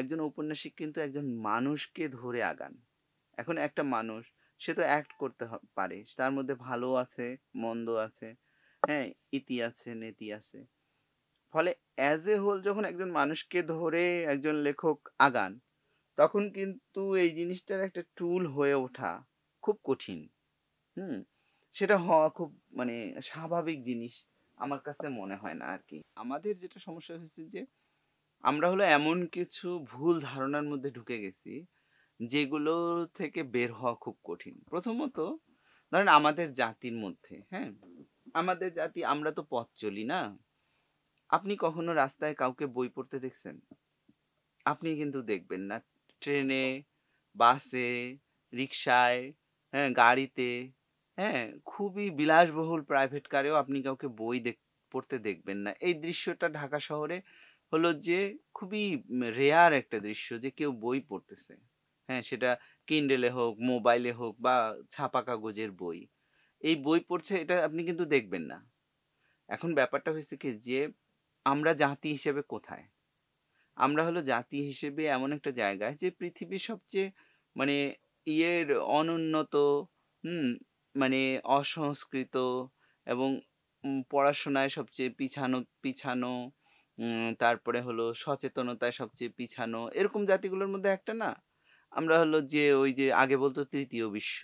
একজন ঔপন্যাসিক কিন্তু একজন মানুষকে ধরে আগান এখন একটা মানুষ সে তো অ্যাক্ট করতে পারে তার মধ্যে ভালো আছে মন্দ আছে হ্যাঁ ইতি আছে নেতি আছে ফলে অ্যাজ এ হোল যখন একজন মানুষকে ধরে একজন লেখক আগান তখন কিন্তু এই জিনিসটার একটা টুল হয়ে ওঠা খুব কঠিন হুম সেটা হওয়া খুব মানে স্বাভাবিক জিনিস আমার কাছে মনে হয় না আর কি আমাদের যেটা সমস্যা হয়েছে যে আমরা হলো এমন কিছু ভুল ধারণার মধ্যে ঢুকে গেছি যেগুলো থেকে বের হওয়া খুব কঠিন প্রথমত ধরেন আমাদের জাতির মধ্যে হ্যাঁ আমাদের জাতি আমরা তো পথ চলি না আপনি কখনো রাস্তায় কাউকে বই পড়তে দেখছেন আপনি কিন্তু দেখবেন না ট্রেনে বাসে রিক্সায় হ্যাঁ গাড়িতে হ্যাঁ খুবই বিলাসবহুল প্রাইভেট কারেও আপনি কাউকে বই দেখ পড়তে দেখবেন না এই দৃশ্যটা ঢাকা শহরে হলো যে খুবই রেয়ার একটা দৃশ্য যে কেউ বই পড়তেছে হ্যাঁ সেটা কিন্ডেলে হোক মোবাইলে হোক বা ছাপা কাগজের বই এই বই পড়ছে এটা আপনি কিন্তু দেখবেন না এখন ব্যাপারটা হয়েছে কি যে আমরা জাতি হিসেবে কোথায় আমরা হলো জাতি হিসেবে এমন একটা জায়গায় যে পৃথিবীর সবচেয়ে মানে ইয়ের অনুন্নত হুম মানে অসংস্কৃত এবং পড়াশোনায় সবচেয়ে পিছানো পিছানো তারপরে হলো সচেতনতায় সবচেয়ে পিছানো এরকম জাতিগুলোর মধ্যে একটা না আমরা হলো যে ওই যে আগে বলতো তৃতীয় বিশ্ব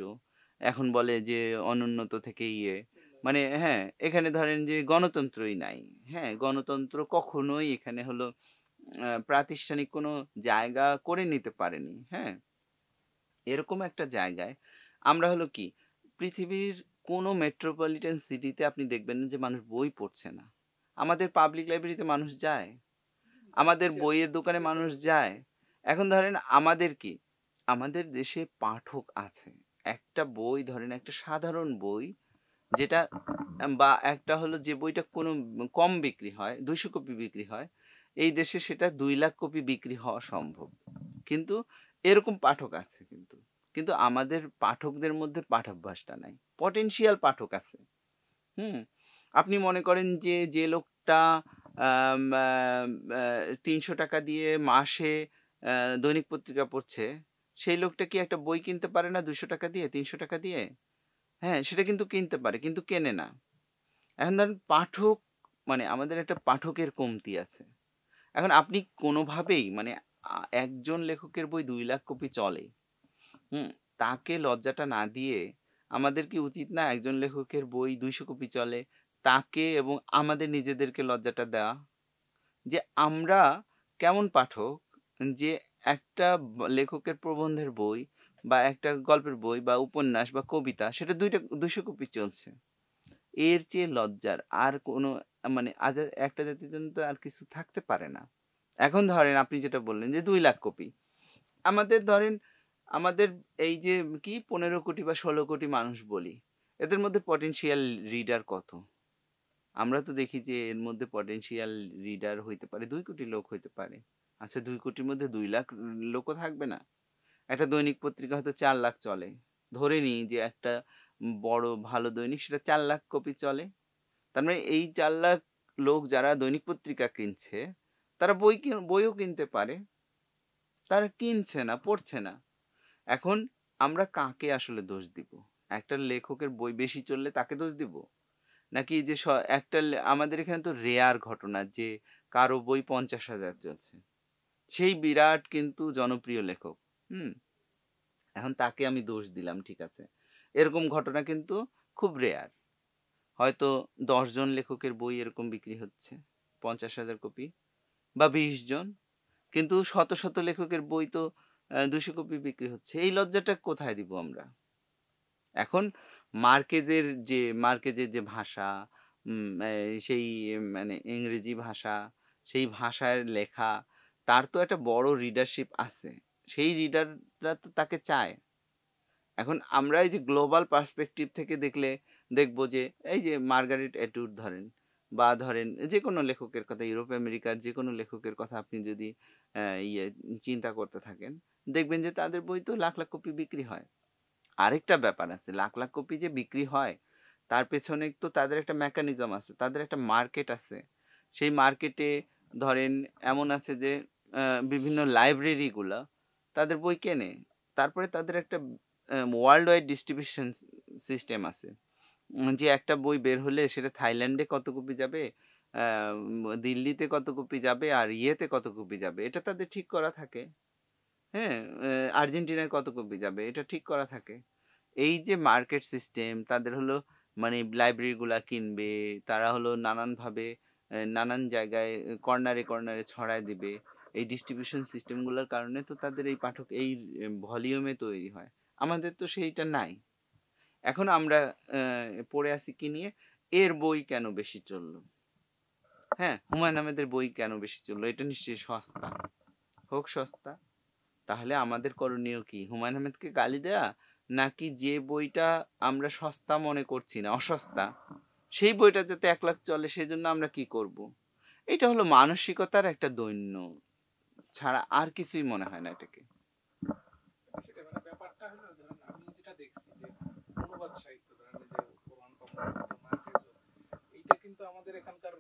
এখন বলে যে অনুন্নত থেকে ইয়ে মানে হ্যাঁ এখানে ধরেন যে গণতন্ত্রই নাই হ্যাঁ গণতন্ত্র কখনোই এখানে হলো প্রাতিষ্ঠানিক কোনো জায়গা করে নিতে পারেনি হ্যাঁ এরকম একটা জায়গায় আমরা হলো কি পৃথিবীর কোনো মেট্রোপলিটন সিটিতে আপনি দেখবেন না যে মানুষ বই পড়ছে না আমাদের পাবলিক লাইব্রেরিতে মানুষ যায় আমাদের বইয়ের দোকানে মানুষ যায় এখন ধরেন আমাদের কি আমাদের দেশে পাঠক আছে একটা বই ধরেন একটা সাধারণ বই যেটা বা একটা হলো যে বইটা কোনো কম বিক্রি হয় দুইশো কপি বিক্রি হয় এই দেশে সেটা দুই লাখ কপি বিক্রি হওয়া সম্ভব কিন্তু এরকম পাঠক আছে কিন্তু কিন্তু আমাদের পাঠকদের মধ্যে পাঠাভ্যাসটা নাই পটেনশিয়াল পাঠক আছে হুম আপনি মনে করেন যে যে লোকটা তিনশো টাকা দিয়ে মাসে দৈনিক পত্রিকা পড়ছে সেই লোকটা কি একটা বই কিনতে পারে না দুশো টাকা দিয়ে তিনশো টাকা দিয়ে হ্যাঁ সেটা কিন্তু কিনতে পারে কিন্তু কেনে না এখন ধরেন পাঠক মানে আমাদের একটা পাঠকের কমতি আছে এখন আপনি কোনোভাবেই মানে একজন লেখকের বই দুই লাখ কপি চলে হুম তাকে লজ্জাটা না দিয়ে আমাদের কি উচিত না একজন লেখকের বই দুইশো কপি চলে তাকে এবং আমাদের নিজেদেরকে লজ্জাটা দেওয়া যে আমরা কেমন পাঠক যে একটা লেখকের প্রবন্ধের বই বা একটা গল্পের বই বা উপন্যাস বা কবিতা সেটা দুইটা দুইশো কপি চলছে এর চেয়ে লজ্জার আর কোনো মানে আজ একটা জাতির জন্য তো আর কিছু থাকতে পারে না এখন ধরেন আপনি যেটা বললেন যে দুই লাখ কপি আমাদের ধরেন আমাদের এই যে কি পনেরো কোটি বা ষোলো কোটি মানুষ বলি এদের মধ্যে পটেনশিয়াল রিডার কত আমরা তো দেখি যে এর মধ্যে পটেনশিয়াল রিডার হইতে পারে দুই কোটি লোক হইতে পারে আচ্ছা দুই কোটির মধ্যে দুই লাখ লোকও থাকবে না একটা দৈনিক পত্রিকা হয়তো চার লাখ চলে ধরে নিই যে একটা বড় ভালো দৈনিক সেটা চার লাখ কপি চলে তার মানে এই চার লাখ লোক যারা দৈনিক পত্রিকা কিনছে তারা বই বইও কিনতে পারে তারা কিনছে না পড়ছে না এখন আমরা কাকে আসলে দোষ দিব একটা লেখকের বই বেশি চললে তাকে দোষ দিব নাকি যে একটা আমাদের এখানে তো রেয়ার ঘটনা যে কারো বই পঞ্চাশ হাজার চলছে সেই বিরাট কিন্তু জনপ্রিয় লেখক হুম এখন তাকে আমি দোষ দিলাম ঠিক আছে এরকম ঘটনা কিন্তু খুব রেয়ার হয়তো দশজন লেখকের বই এরকম বিক্রি হচ্ছে পঞ্চাশ হাজার কপি বা বিশ জন কিন্তু শত শত লেখকের বই তো দুশো কপি বিক্রি হচ্ছে এই লজ্জাটা কোথায় দিব আমরা এখন মার্কেজের যে মার্কেজের যে ভাষা সেই মানে ইংরেজি ভাষা সেই ভাষার লেখা তার তো একটা বড় রিডারশিপ আছে সেই রিডাররা তো তাকে চায় এখন আমরা এই যে গ্লোবাল পার্সপেকটিভ থেকে দেখলে দেখব যে এই যে মার্গারেট অ্যাটুর ধরেন বা ধরেন যে কোনো লেখকের কথা ইউরোপ আমেরিকার যে কোনো লেখকের কথা আপনি যদি ইয়ে চিন্তা করতে থাকেন দেখবেন যে তাদের বই তো লাখ লাখ কপি বিক্রি হয় আরেকটা ব্যাপার আছে লাখ লাখ কপি যে বিক্রি হয় তার পেছনে তো তাদের একটা মেকানিজম আছে তাদের একটা মার্কেট আছে সেই মার্কেটে ধরেন এমন আছে যে বিভিন্ন লাইব্রেরিগুলো তাদের বই কেনে তারপরে তাদের একটা ওয়ার্ল্ড ওয়াইড ডিস্ট্রিবিউশন সিস্টেম আছে যে একটা বই বের হলে সেটা থাইল্যান্ডে কত কপি যাবে দিল্লিতে কত কপি যাবে আর ইয়েতে কত কপি যাবে এটা তাদের ঠিক করা থাকে হ্যাঁ আর্জেন্টিনায় কত কপি যাবে এটা ঠিক করা থাকে এই যে মার্কেট সিস্টেম তাদের হলো মানে লাইব্রেরিগুলা কিনবে তারা হলো নানানভাবে নানান জায়গায় কর্নারে কর্নারে ছড়ায় দিবে এই ডিস্ট্রিবিউশন সিস্টেমগুলোর কারণে তো তাদের এই পাঠক এই ভলিউমে তৈরি হয় আমাদের তো সেইটা নাই এখন আমরা পড়ে আছি কি নিয়ে এর বই কেন বেশি চললো হ্যাঁ হুমায়ুন আহমেদের বই কেন বেশি চললো এটা নিশ্চয়ই সস্তা হোক সস্তা তাহলে আমাদের করণীয় কি হুমায়ুন আহমেদকে গালি দেয়া নাকি যে বইটা আমরা সস্তা মনে করছি না অসস্তা সেই বইটা যাতে এক লাখ চলে সেই জন্য আমরা কি করব। এটা হলো মানসিকতার একটা দৈন্য ছাড়া আর কিছুই মনে হয় না এটাকে মানে আমাদের এখানকার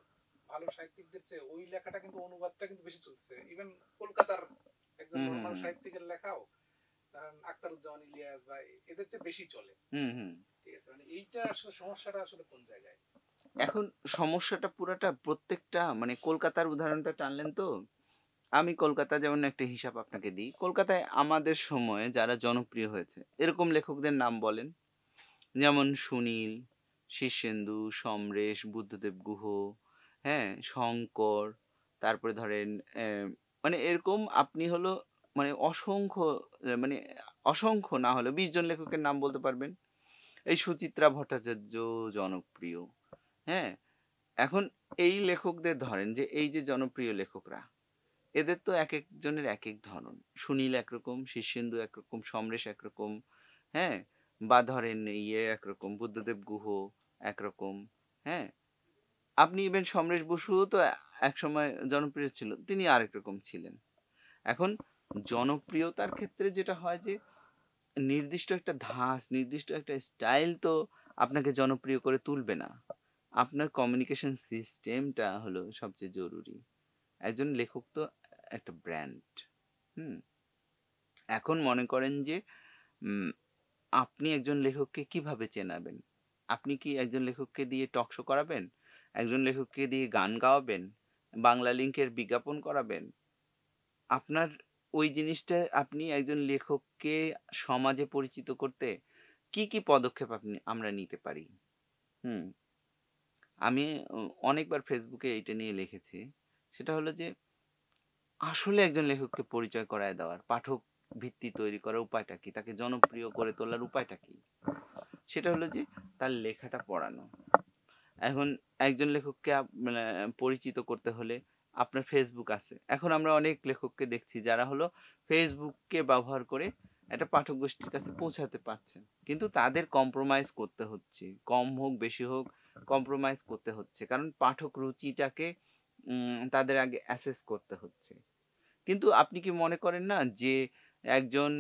ভালো সাহিত্যিকদের চেয়ে ওই লেখাটা কিন্তু অনুবাদটা কিন্তু বেশি চলছে ইভেন কলকাতার একজন নরমাল সাহিত্যিকের লেখাও ইলিয়াস বা এদের চেয়ে বেশি চলে ঠিক আছে মানে এইটা আসলে সমস্যাটা আসলে কোন জায়গায় এখন সমস্যাটা পুরাটা প্রত্যেকটা মানে কলকাতার উদাহরণটা টানলেন তো আমি কলকাতা যেমন একটা হিসাব আপনাকে দিই কলকাতায় আমাদের সময়ে যারা জনপ্রিয় হয়েছে এরকম লেখকদের নাম বলেন যেমন সুনীল শীর্ষেন্দু সমরেশ বুদ্ধদেব গুহ হ্যাঁ শঙ্কর তারপরে ধরেন মানে এরকম আপনি হলো মানে অসংখ্য মানে অসংখ্য না হলো বিশ জন লেখকের নাম বলতে পারবেন এই সুচিত্রা ভট্টাচার্য জনপ্রিয় হ্যাঁ এখন এই লেখকদের ধরেন যে এই যে জনপ্রিয় লেখকরা এদের তো এক একজনের এক এক ধরন সুনীল একরকম শীর্ষেন্দু একরকম সমরেশ একরকম হ্যাঁ বা ধরেন ইয়ে একরকম বুদ্ধদেব গুহ একরকম হ্যাঁ আপনি ইভেন সমরেশ বসুও তো এক সময় জনপ্রিয় ছিল তিনি আরেক রকম ছিলেন এখন জনপ্রিয়তার ক্ষেত্রে যেটা হয় যে নির্দিষ্ট একটা ধাস নির্দিষ্ট একটা স্টাইল তো আপনাকে জনপ্রিয় করে তুলবে না আপনার কমিউনিকেশন সিস্টেমটা হলো সবচেয়ে জরুরি একজন লেখক তো একটা ব্র্যান্ড হুম এখন মনে করেন যে আপনি একজন লেখককে কিভাবে চেনাবেন আপনি কি একজন লেখককে দিয়ে টক শো করাবেন একজন লেখককে দিয়ে গান গাওয়াবেন বাংলা লিঙ্কের বিজ্ঞাপন করাবেন আপনার ওই জিনিসটা আপনি একজন লেখককে সমাজে পরিচিত করতে কি কি পদক্ষেপ আপনি আমরা নিতে পারি হুম আমি অনেকবার ফেসবুকে এটা নিয়ে লিখেছি সেটা হলো যে আসলে একজন লেখককে পরিচয় করায় দেওয়ার পাঠক ভিত্তি তৈরি করার উপায়টা কি তাকে জনপ্রিয় করে তোলার উপায়টা কি সেটা হলো যে তার লেখাটা পড়ানো এখন একজন লেখককে মানে পরিচিত করতে হলে আপনার ফেসবুক আছে এখন আমরা অনেক লেখককে দেখছি যারা হলো ফেসবুককে ব্যবহার করে একটা পাঠক গোষ্ঠীর কাছে পৌঁছাতে পারছেন কিন্তু তাদের কম্প্রোমাইজ করতে হচ্ছে কম হোক বেশি হোক কম্প্রোমাইজ করতে হচ্ছে কারণ পাঠক রুচিটাকে তাদের আগে অ্যাসেস করতে হচ্ছে কিন্তু আপনি কি মনে করেন না যে একজন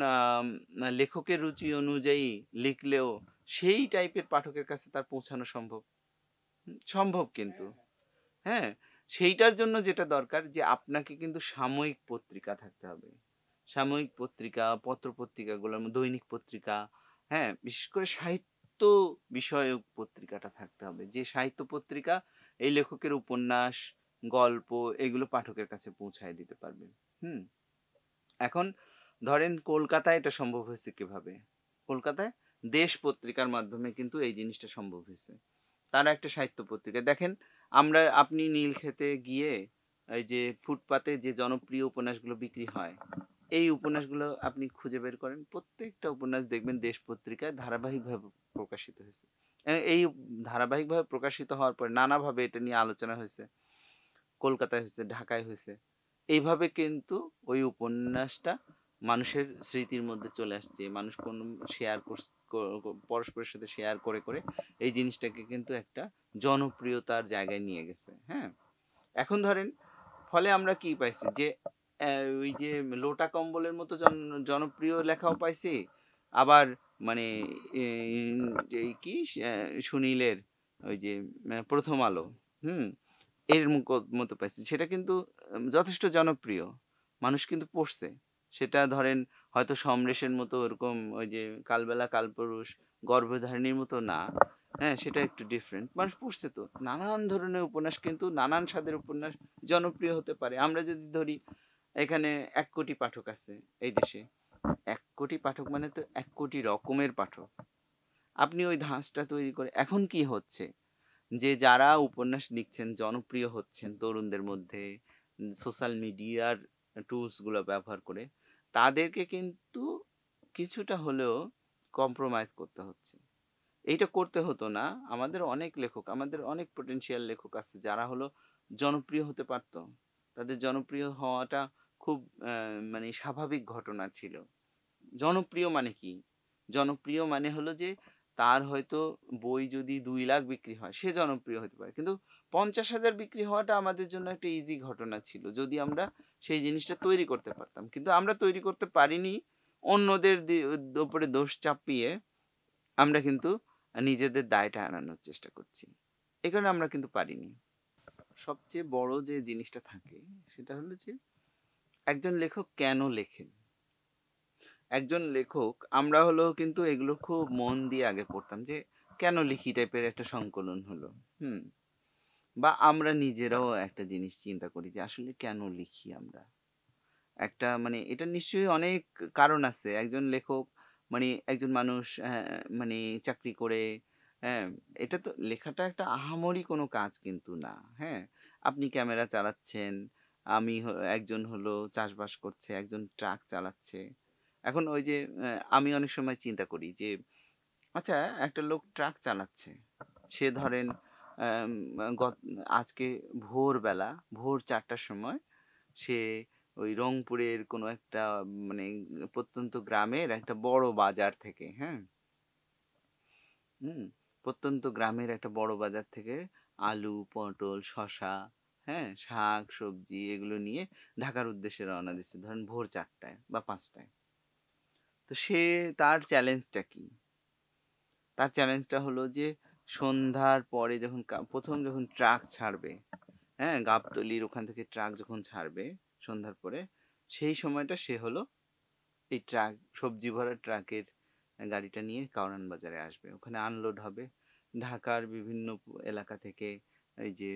লেখকের রুচি অনুযায়ী লিখলেও সেই টাইপের পাঠকের কাছে তার পৌঁছানো সম্ভব সম্ভব কিন্তু হ্যাঁ সেইটার জন্য যেটা দরকার যে আপনাকে কিন্তু সাময়িক পত্রিকা থাকতে হবে সাময়িক পত্রিকা পত্র পত্রিকাগুলোর দৈনিক পত্রিকা হ্যাঁ বিশেষ করে সাহিত্য বিষয়ক পত্রিকাটা থাকতে হবে যে সাহিত্য পত্রিকা এই লেখকের উপন্যাস গল্প এগুলো পাঠকের কাছে পৌঁছায় দিতে পারবে হুম এখন ধরেন কলকাতায় এটা সম্ভব হয়েছে কিভাবে কলকাতায় দেশ পত্রিকার মাধ্যমে কিন্তু এই জিনিসটা সম্ভব হয়েছে তারা একটা সাহিত্য পত্রিকা দেখেন আমরা আপনি নীলক্ষেতে গিয়ে এই যে ফুটপাতে যে জনপ্রিয় উপন্যাসগুলো বিক্রি হয় এই উপন্যাসগুলো আপনি খুঁজে বের করেন প্রত্যেকটা উপন্যাস দেখবেন দেশ পত্রিকায় ধারাবাহিকভাবে প্রকাশিত হয়েছে এই ধারাবাহিকভাবে প্রকাশিত হওয়ার পর নানাভাবে এটা নিয়ে আলোচনা হয়েছে কলকাতায় হয়েছে ঢাকায় হয়েছে এইভাবে কিন্তু ওই উপন্যাসটা মানুষের স্মৃতির মধ্যে চলে আসছে মানুষ কোন শেয়ার পরস্পরের সাথে শেয়ার করে করে এই জিনিসটাকে কিন্তু একটা জনপ্রিয়তার জায়গায় নিয়ে গেছে হ্যাঁ এখন ধরেন ফলে আমরা কি পাইছি যে ওই যে লোটা কম্বলের মতো জনপ্রিয় লেখাও পাইছি আবার মানে কি সুনীলের ওই যে প্রথম আলো হুম এর মতো পাইছি সেটা কিন্তু যথেষ্ট জনপ্রিয় মানুষ কিন্তু পড়ছে সেটা ধরেন হয়তো সমরেশের মতো ওরকম ওই যে কালবেলা কালপুরুষ গর্ভধারিণীর মতো না হ্যাঁ সেটা একটু ডিফারেন্ট মানুষ পড়ছে তো নানান ধরনের উপন্যাস কিন্তু নানান স্বাদের উপন্যাস জনপ্রিয় হতে পারে আমরা যদি ধরি এখানে এক কোটি পাঠক আছে এই দেশে এক কোটি পাঠক মানে তো এক কোটি রকমের পাঠক আপনি ওই ধাঁচটা তৈরি করে এখন কি হচ্ছে যে যারা উপন্যাস লিখছেন জনপ্রিয় হচ্ছেন তরুণদের মধ্যে সোশ্যাল মিডিয়ার টুলসগুলো ব্যবহার করে তাদেরকে কিন্তু কিছুটা হলেও কম্প্রোমাইজ করতে হচ্ছে এইটা করতে হতো না আমাদের অনেক লেখক আমাদের অনেক পোটেন্সিয়াল লেখক আছে যারা হলো জনপ্রিয় হতে পারত তাদের জনপ্রিয় হওয়াটা খুব মানে স্বাভাবিক ঘটনা ছিল জনপ্রিয় মানে কি জনপ্রিয় মানে হলো যে তার হয়তো বই যদি দুই লাখ বিক্রি হয় সে জনপ্রিয় হতে পারে কিন্তু পঞ্চাশ হাজার বিক্রি হওয়াটা আমাদের জন্য একটা ইজি ঘটনা ছিল যদি আমরা সেই জিনিসটা তৈরি করতে পারতাম কিন্তু আমরা তৈরি করতে পারিনি অন্যদের উপরে দোষ চাপিয়ে আমরা কিন্তু নিজেদের দায়টা আনানোর চেষ্টা করছি এ কারণে আমরা কিন্তু পারিনি সবচেয়ে বড় যে জিনিসটা থাকে সেটা হলো যে একজন লেখক কেন লেখেন একজন লেখক আমরা হলো কিন্তু এগুলো খুব মন দিয়ে আগে পড়তাম যে কেন লিখি টাইপের একটা সংকলন হলো হুম বা আমরা নিজেরাও একটা জিনিস চিন্তা করি যে আসলে কেন লিখি আমরা একটা মানে এটা নিশ্চয়ই অনেক কারণ আছে একজন লেখক মানে একজন মানুষ মানে চাকরি করে হ্যাঁ এটা তো লেখাটা একটা আহামরি কোনো কাজ কিন্তু না হ্যাঁ আপনি ক্যামেরা চালাচ্ছেন আমি একজন হলো চাষবাস করছে একজন ট্রাক চালাচ্ছে এখন ওই যে আমি অনেক সময় চিন্তা করি যে আচ্ছা একটা লোক ট্রাক চালাচ্ছে সে ধরেন আজকে ভোরবেলা ভোর চারটার সময় সে ওই রংপুরের কোনো একটা মানে প্রত্যন্ত গ্রামের একটা বড় বাজার থেকে হ্যাঁ হুম প্রত্যন্ত গ্রামের একটা বড় বাজার থেকে আলু পটল শশা হ্যাঁ শাক সবজি এগুলো নিয়ে ঢাকার উদ্দেশ্যে রওনা দিচ্ছে ধরেন ভোর চারটায় বা পাঁচটায় তো সে তার চ্যালেঞ্জটা কি তার চ্যালেঞ্জটা হলো যে সন্ধ্যার পরে যখন প্রথম যখন ট্রাক ছাড়বে হ্যাঁ গাবতলির ওখান থেকে ট্রাক যখন ছাড়বে সন্ধ্যার পরে সেই সময়টা সে হলো এই ট্রাক সবজি ভরা ট্রাকের গাড়িটা নিয়ে কাউরান বাজারে আসবে ওখানে আনলোড হবে ঢাকার বিভিন্ন এলাকা থেকে এই যে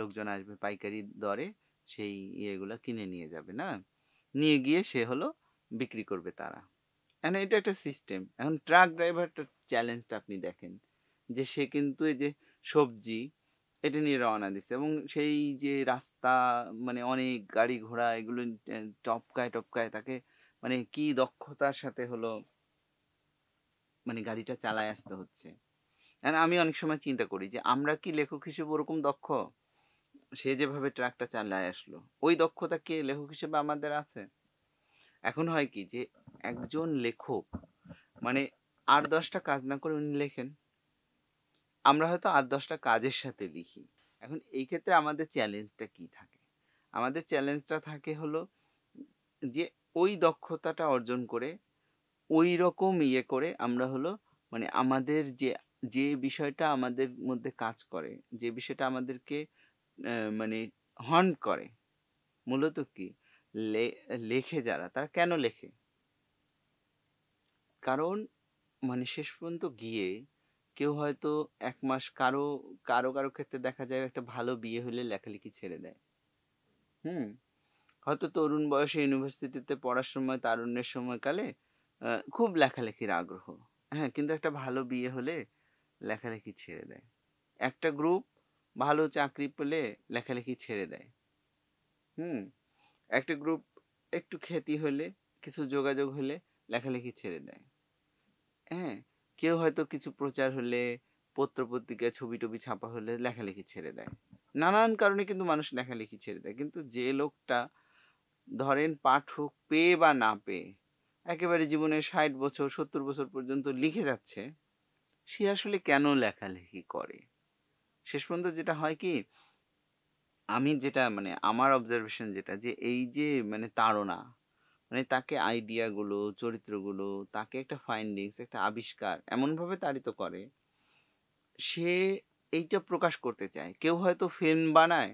লোকজন আসবে পাইকারি দরে সেই ইয়েগুলো কিনে নিয়ে যাবে না নিয়ে গিয়ে সে হলো বিক্রি করবে তারা এখন এটা একটা সিস্টেম এখন ট্রাক ড্রাইভারটা চ্যালেঞ্জটা আপনি দেখেন যে সে কিন্তু এই যে সবজি এটা নিয়ে রওনা দিচ্ছে এবং সেই যে রাস্তা মানে অনেক গাড়ি ঘোড়া এগুলো টপকায় টপকায় তাকে মানে কি দক্ষতার সাথে হলো মানে গাড়িটা চালায় আসতে হচ্ছে আমি অনেক সময় চিন্তা করি যে আমরা কি লেখক হিসেবে ওরকম দক্ষ সে যেভাবে ট্রাকটা চালায় আসলো ওই দক্ষতা কে লেখক হিসেবে আমাদের আছে এখন হয় কি যে একজন লেখক মানে আর দশটা কাজ না করে উনি লেখেন আমরা হয়তো আর দশটা কাজের সাথে লিখি এখন এই ক্ষেত্রে আমাদের চ্যালেঞ্জটা কি থাকে আমাদের চ্যালেঞ্জটা থাকে হলো যে ওই দক্ষতাটা অর্জন করে ওই রকম ইয়ে করে আমরা হলো মানে আমাদের যে যে বিষয়টা আমাদের মধ্যে কাজ করে যে বিষয়টা আমাদেরকে মানে হর্ন করে মূলত কি লেখে যারা তারা কেন লেখে কারণ মানে শেষ পর্যন্ত গিয়ে কেউ হয়তো এক মাস কারো কারো কারো ক্ষেত্রে দেখা যায় একটা ভালো বিয়ে হলে লেখালেখি ছেড়ে দেয় হুম হয়তো তরুণ বয়সে ইউনিভার্সিটিতে পড়ার সময় তারুণ্যের সময়কালে খুব লেখালেখির আগ্রহ হ্যাঁ কিন্তু একটা ভালো বিয়ে হলে লেখালেখি ছেড়ে দেয় একটা গ্রুপ ভালো চাকরি পেলে লেখালেখি ছেড়ে দেয় হুম একটা গ্রুপ একটু খ্যাতি হলে কিছু যোগাযোগ হলে লেখালেখি ছেড়ে দেয় হ্যাঁ কেউ হয়তো কিছু প্রচার হলে পত্র পত্রিকায় ছবি টবি ছাপা হলে লেখালেখি ছেড়ে দেয় নানান কারণে কিন্তু মানুষ লেখালেখি ছেড়ে দেয় কিন্তু যে লোকটা ধরেন পাঠক পেয়ে বা না পেয়ে একেবারে জীবনে ষাট বছর সত্তর বছর পর্যন্ত লিখে যাচ্ছে সে আসলে কেন লেখালেখি করে শেষ পর্যন্ত যেটা হয় কি আমি যেটা মানে আমার অবজারভেশন যেটা যে এই যে মানে তাড়না মানে তাকে আইডিয়াগুলো চরিত্রগুলো তাকে একটা ফাইন্ডিংস একটা আবিষ্কার এমনভাবে তাড়িত করে সে এইটা প্রকাশ করতে চায় কেউ হয়তো ফিল্ম বানায়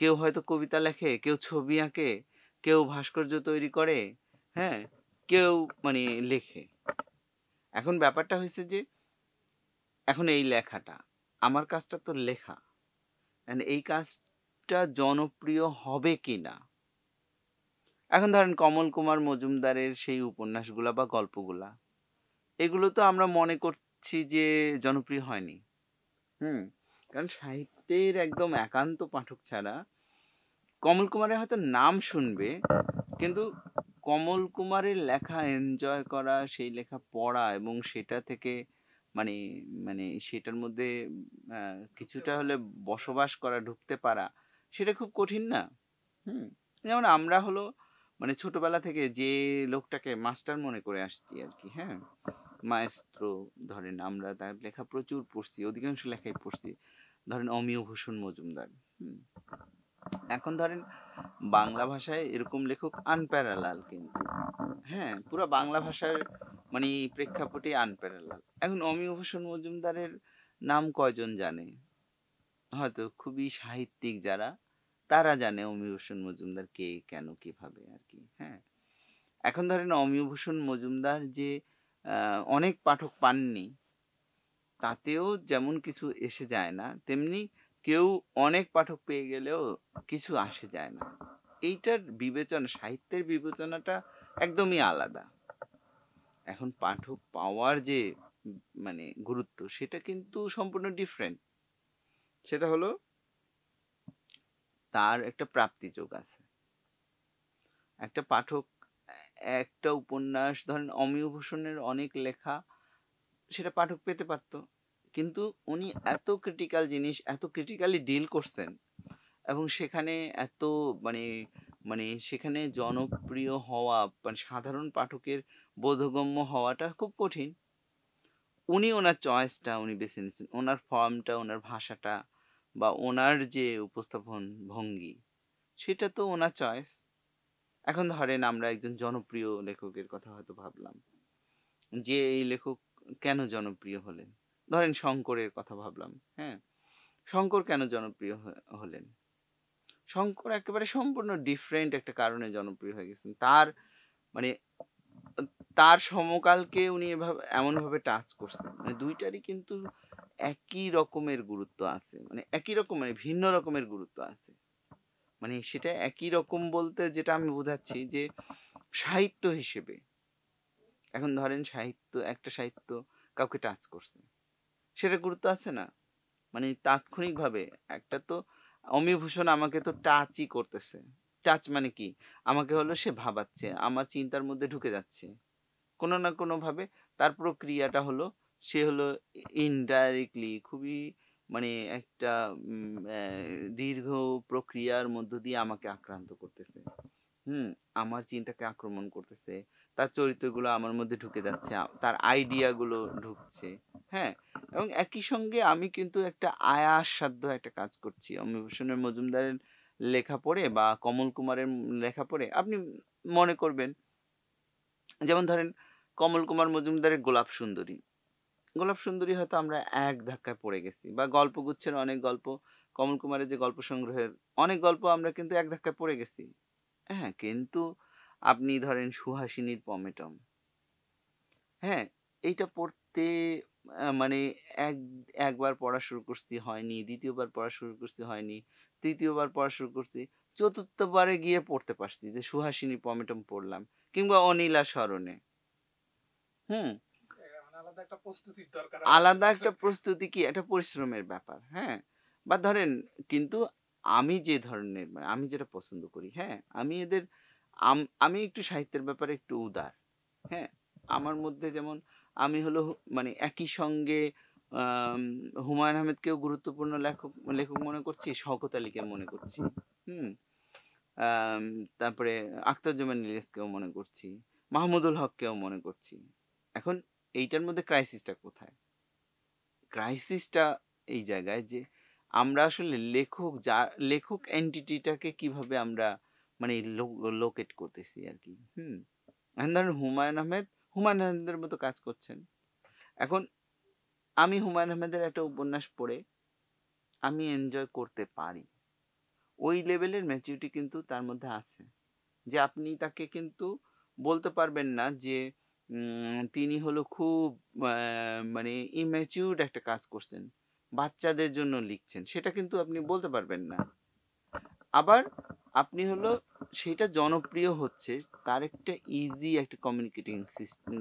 কেউ হয়তো কবিতা লেখে কেউ ছবি আঁকে কেউ ভাস্কর্য তৈরি করে হ্যাঁ কেউ মানে লেখে এখন ব্যাপারটা হয়েছে যে এখন এই লেখাটা আমার কাজটা তো লেখা এই কাজ গ্রুপটা জনপ্রিয় হবে কিনা এখন ধরেন কমল কুমার মজুমদারের সেই উপন্যাসগুলা বা গল্পগুলা এগুলো তো আমরা মনে করছি যে জনপ্রিয় হয়নি হুম কারণ সাহিত্যের একদম একান্ত পাঠক ছাড়া কমল কুমারের হয়তো নাম শুনবে কিন্তু কমল কুমারের লেখা এনজয় করা সেই লেখা পড়া এবং সেটা থেকে মানে মানে সেটার মধ্যে কিছুটা হলে বসবাস করা ঢুকতে পারা সেটা খুব কঠিন না হুম যেমন আমরা হলো মানে ছোটবেলা থেকে যে লোকটাকে মাস্টার মনে করে আসছি আর কি হ্যাঁ মায়েস্ত্র ধরেন আমরা তার লেখা প্রচুর পড়ছি অধিকাংশ লেখাই পড়ছি ধরেন অমিয় ভূষণ মজুমদার এখন ধরেন বাংলা ভাষায় এরকম লেখক আনপ্যারালাল কিন্তু হ্যাঁ পুরো বাংলা ভাষার মানে প্রেক্ষাপটে আনপ্যারালাল এখন অমিয় ভূষণ মজুমদারের নাম কয়জন জানে হয়তো খুবই সাহিত্যিক যারা তারা জানে অমিভূষণ মজুমদার কে কেন কিভাবে আর কি হ্যাঁ এখন ধরেন অমিভূষণ মজুমদার যে অনেক পাঠক পাননি তাতেও যেমন কিছু এসে যায় না তেমনি কেউ অনেক পাঠক পেয়ে গেলেও কিছু আসে যায় না এইটার বিবেচনা সাহিত্যের বিবেচনাটা একদমই আলাদা এখন পাঠক পাওয়ার যে মানে গুরুত্ব সেটা কিন্তু সম্পূর্ণ ডিফারেন্ট সেটা হলো তার একটা প্রাপ্তি যোগ আছে একটা পাঠক একটা উপন্যাস ধরেন অমিয়ভূষণের অনেক লেখা সেটা পাঠক পেতে পারত কিন্তু উনি এত ক্রিটিক্যাল জিনিস এত ক্রিটিক্যালি ডিল করছেন এবং সেখানে এত মানে মানে সেখানে জনপ্রিয় হওয়া মানে সাধারণ পাঠকের বোধগম্য হওয়াটা খুব কঠিন উনি ওনার চয়েসটা উনি বেছে নিয়েছেন ওনার ফর্মটা ওনার ভাষাটা বা ওনার যে উপস্থাপন ভঙ্গি সেটা তো ওনার চয়েস এখন ধরেন আমরা একজন জনপ্রিয় লেখকের কথা হয়তো ভাবলাম যে এই লেখক কেন জনপ্রিয় হলেন ধরেন শঙ্করের কথা ভাবলাম হ্যাঁ শঙ্কর কেন জনপ্রিয় হলেন শঙ্কর একেবারে সম্পূর্ণ ডিফারেন্ট একটা কারণে জনপ্রিয় হয়ে গেছেন তার মানে তার সমকালকে উনি এভাবে এমনভাবে টাচ করছেন মানে দুইটারই কিন্তু একই রকমের গুরুত্ব আছে মানে একই রকম মানে ভিন্ন রকমের গুরুত্ব আছে মানে সেটা একই রকম বলতে যেটা আমি বোঝাচ্ছি যে সাহিত্য হিসেবে এখন ধরেন সাহিত্য একটা সাহিত্য কাউকে টাচ করছে সেটা গুরুত্ব আছে না মানে তাৎক্ষণিকভাবে একটা তো অমিভূষণ আমাকে তো টাচই করতেছে টাচ মানে কি আমাকে হলো সে ভাবাচ্ছে আমার চিন্তার মধ্যে ঢুকে যাচ্ছে কোনো না কোনোভাবে তার প্রক্রিয়াটা হলো সে হলো ইনডাইরেক্টলি খুবই মানে একটা দীর্ঘ প্রক্রিয়ার মধ্য দিয়ে আমাকে আক্রান্ত করতেছে হুম আমার চিন্তাকে আক্রমণ করতেছে তার চরিত্রগুলো আমার মধ্যে ঢুকে যাচ্ছে তার আইডিয়াগুলো ঢুকছে হ্যাঁ এবং একই সঙ্গে আমি কিন্তু একটা আয়াসাধ্য একটা কাজ করছি অমিভূষণের মজুমদারের লেখা পড়ে বা কমল কুমারের লেখা পড়ে আপনি মনে করবেন যেমন ধরেন কমল কুমার মজুমদারের গোলাপ সুন্দরী গোলাপ সুন্দরী হয়তো আমরা এক ধাক্কায় পড়ে গেছি বা গল্পগুচ্ছের অনেক গল্প কমল কুমারের যে গল্প সংগ্রহের অনেক গল্প আমরা কিন্তু এক ধাক্কায় পড়ে গেছি হ্যাঁ কিন্তু আপনি ধরেন সুহাসিনীর পমেটম হ্যাঁ এইটা পড়তে মানে এক একবার পড়া শুরু করতে হয়নি দ্বিতীয়বার পড়া শুরু করতে হয়নি তৃতীয়বার পড়া শুরু করছি চতুর্থবারে গিয়ে পড়তে পারছি যে সুহাসিনী পমেটম পড়লাম কিংবা অনিলা স্মরণে হুম আলাদা একটা প্রস্তুতি কি একটা পরিশ্রমের ব্যাপার হ্যাঁ বা ধরেন কিন্তু আমি যে ধরনের মানে আমি যেটা পছন্দ করি হ্যাঁ আমি এদের আমি একটু সাহিত্যের ব্যাপারে একটু উদার হ্যাঁ আমার মধ্যে যেমন আমি হলো মানে একই সঙ্গে হুমায়ুন আহমেদকেও গুরুত্বপূর্ণ লেখক লেখক মনে করছি শওকত আলীকে মনে করছি হুম তারপরে আখতার জমান ইলিয়াসকেও মনে করছি মাহমুদুল হককেও মনে করছি এখন এইটার মধ্যে ক্রাইসিসটা কোথায় ক্রাইসিসটা এই জায়গায় যে আমরা আসলে লেখক যা লেখক এন্টিটিটাকে কিভাবে আমরা মানে লোকেট করতেছি আর কি হুম এখন ধরেন হুমায়ুন আহমেদ হুমায়ুন আহমেদের মতো কাজ করছেন এখন আমি হুমায়ুন আহমেদের একটা উপন্যাস পড়ে আমি এনজয় করতে পারি ওই লেভেলের ম্যাচিউরিটি কিন্তু তার মধ্যে আছে যে আপনি তাকে কিন্তু বলতে পারবেন না যে তিনি হলো খুব মানে ইম্যাচিউর একটা কাজ করছেন বাচ্চাদের জন্য লিখছেন সেটা কিন্তু আপনি আচ্ছা। বলতে পারবেন না আবার আপনি হলো সেটা জনপ্রিয় হচ্ছে তার একটা ইজি একটা কমিউনিকেটিং সিস্টেম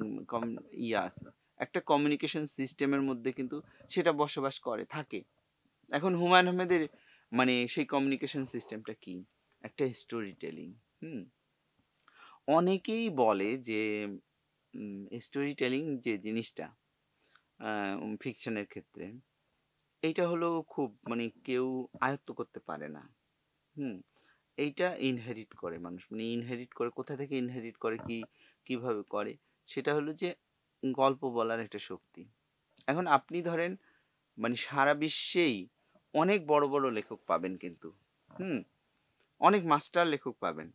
ইয়ে আছে একটা কমিউনিকেশন সিস্টেমের মধ্যে কিন্তু সেটা বসবাস করে থাকে এখন হুমায়ুন আহমেদের মানে সেই কমিউনিকেশন সিস্টেমটা কি একটা স্টোরি টেলিং হুম অনেকেই বলে যে স্টোরি টেলিং যে জিনিসটা ফিকশনের ক্ষেত্রে এইটা হলো খুব মানে কেউ আয়ত্ত করতে পারে না হুম এইটা ইনহেরিট করে মানুষ মানে ইনহেরিট করে কোথা থেকে ইনহেরিট করে কি কিভাবে করে সেটা হলো যে গল্প বলার একটা শক্তি এখন আপনি ধরেন মানে সারা বিশ্বেই অনেক বড় বড় লেখক পাবেন কিন্তু হুম অনেক মাস্টার লেখক পাবেন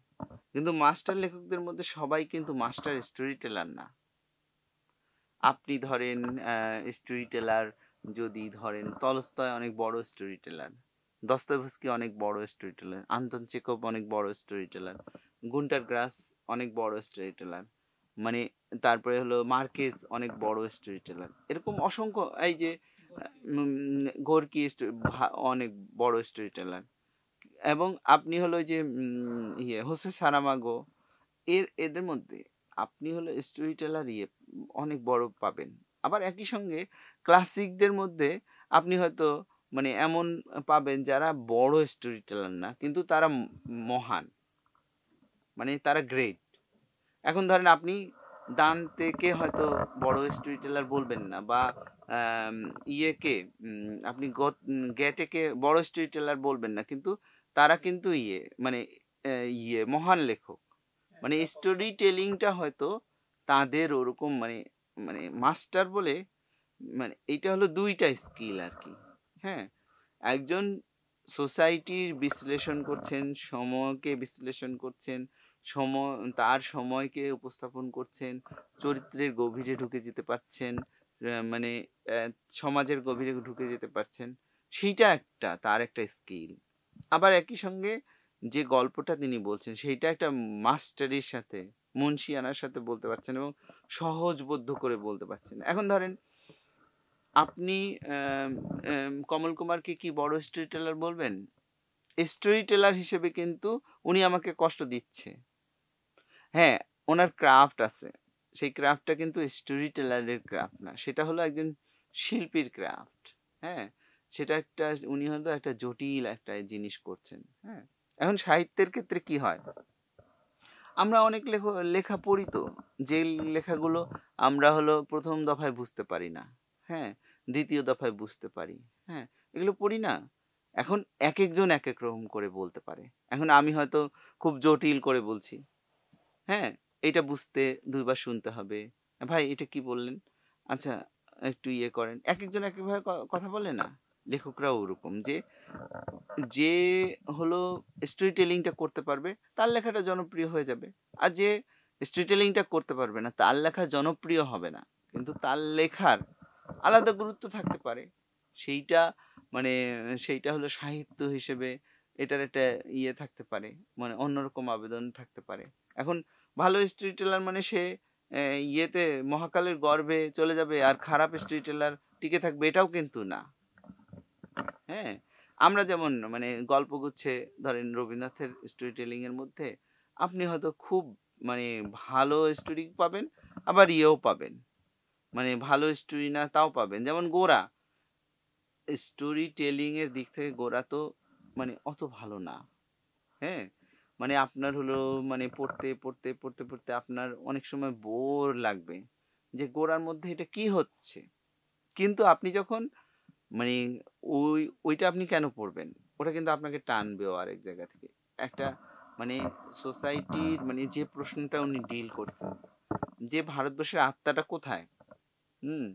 কিন্তু মাস্টার লেখকদের মধ্যে সবাই কিন্তু মাস্টার স্টোরি টেলার না আপনি ধরেন স্টোরি টেলার যদি ধরেন তলস্তয় অনেক বড় স্টোরি টেলার দস্তভস্কি অনেক বড় স্টোরি টেলার আন্তন চেকব অনেক বড় স্টোরি টেলার গুন্টার গ্রাস অনেক বড় স্টোরি টেলার মানে তারপরে হলো মার্কেস অনেক বড় স্টোরি টেলার এরকম অসংখ্য এই যে গোর্কি অনেক বড় স্টোরি টেলার এবং আপনি হলো যে ইয়ে হোসে সারামাগো এর এদের মধ্যে আপনি হলো স্টোরি টেলার ইয়ে অনেক বড় পাবেন আবার একই সঙ্গে ক্লাসিকদের মধ্যে আপনি হয়তো মানে এমন পাবেন যারা বড় স্টোরি টেলার না কিন্তু তারা মহান মানে তারা গ্রেট এখন ধরেন আপনি দান থেকে হয়তো বড় স্টোরি টেলার বলবেন না বা ইয়েকে আপনি গেটেকে বড় স্টোরি টেলার বলবেন না কিন্তু তারা কিন্তু ইয়ে মানে ইয়ে মহান লেখক মানে স্টোরি টেলিংটা হয়তো তাদের ওরকম মানে মানে মাস্টার বলে মানে এটা হলো দুইটা স্কিল আর কি হ্যাঁ একজন সোসাইটির বিশ্লেষণ করছেন সময়কে বিশ্লেষণ করছেন সময় তার সময়কে উপস্থাপন করছেন চরিত্রের গভীরে ঢুকে যেতে পারছেন মানে সমাজের গভীরে ঢুকে যেতে পারছেন সেইটা একটা তার একটা স্কিল আবার একই সঙ্গে যে গল্পটা তিনি বলছেন সেইটা একটা মাস্টারির সাথে মুন্সিয়ানার সাথে বলতে পারছেন এবং সহজবদ্ধ করে বলতে পারছেন এখন ধরেন আপনি কমল কুমারকে কি বড় স্টোরি টেলার বলবেন স্টোরি টেলার হিসেবে কিন্তু উনি আমাকে কষ্ট দিচ্ছে হ্যাঁ ওনার ক্রাফট আছে সেই ক্রাফটটা কিন্তু স্টোরি টেলারের ক্রাফট না সেটা হলো একজন শিল্পীর ক্রাফট হ্যাঁ সেটা একটা উনি হয়তো একটা জটিল একটা জিনিস করছেন হ্যাঁ এখন সাহিত্যের ক্ষেত্রে কি হয় আমরা অনেক লেখা পড়ি তো যে লেখাগুলো আমরা হলো প্রথম দফায় বুঝতে পারি না হ্যাঁ দ্বিতীয় দফায় বুঝতে পারি হ্যাঁ এগুলো পড়ি না এখন এক একজন এক এক রকম করে বলতে পারে এখন আমি হয়তো খুব জটিল করে বলছি হ্যাঁ এটা বুঝতে দুইবার শুনতে হবে ভাই এটা কি বললেন আচ্ছা একটু ইয়ে করেন এক একজন এক একভাবে কথা বলে না লেখকরাও ওরকম যে যে হলো স্টোরি টেলিংটা করতে পারবে তার লেখাটা জনপ্রিয় হয়ে যাবে আর যে স্টোরি টেলিংটা করতে পারবে না তার লেখা জনপ্রিয় হবে না কিন্তু তার লেখার আলাদা গুরুত্ব থাকতে পারে সেইটা মানে সেইটা হলো সাহিত্য হিসেবে এটার একটা ইয়ে থাকতে পারে মানে অন্যরকম আবেদন থাকতে পারে এখন ভালো স্টোরি টেলার মানে সে ইয়েতে মহাকালের গর্বে চলে যাবে আর খারাপ স্টোরি টেলার টিকে থাকবে এটাও কিন্তু না হ্যাঁ আমরা যেমন মানে গল্প করছে ধরেন রবীন্দ্রনাথের স্টোরি টেলিং এর মধ্যে আপনি হয়তো খুব মানে ভালো স্টোরি পাবেন আবার ইয়েও পাবেন মানে ভালো স্টোরি না তাও পাবেন যেমন গোরা স্টোরি টেলিং এর দিক থেকে গোরা তো মানে অত ভালো না হ্যাঁ মানে আপনার হলো মানে পড়তে পড়তে পড়তে পড়তে আপনার অনেক সময় বোর লাগবে যে গোড়ার মধ্যে এটা কি হচ্ছে কিন্তু আপনি যখন মানে ওই ওইটা আপনি কেন পড়বেন ওটা কিন্তু আপনাকে টানবেও আরেক জায়গা থেকে একটা মানে সোসাইটির মানে যে প্রশ্নটা উনি ডিল করছেন যে ভারতবর্ষের আত্মাটা কোথায় হুম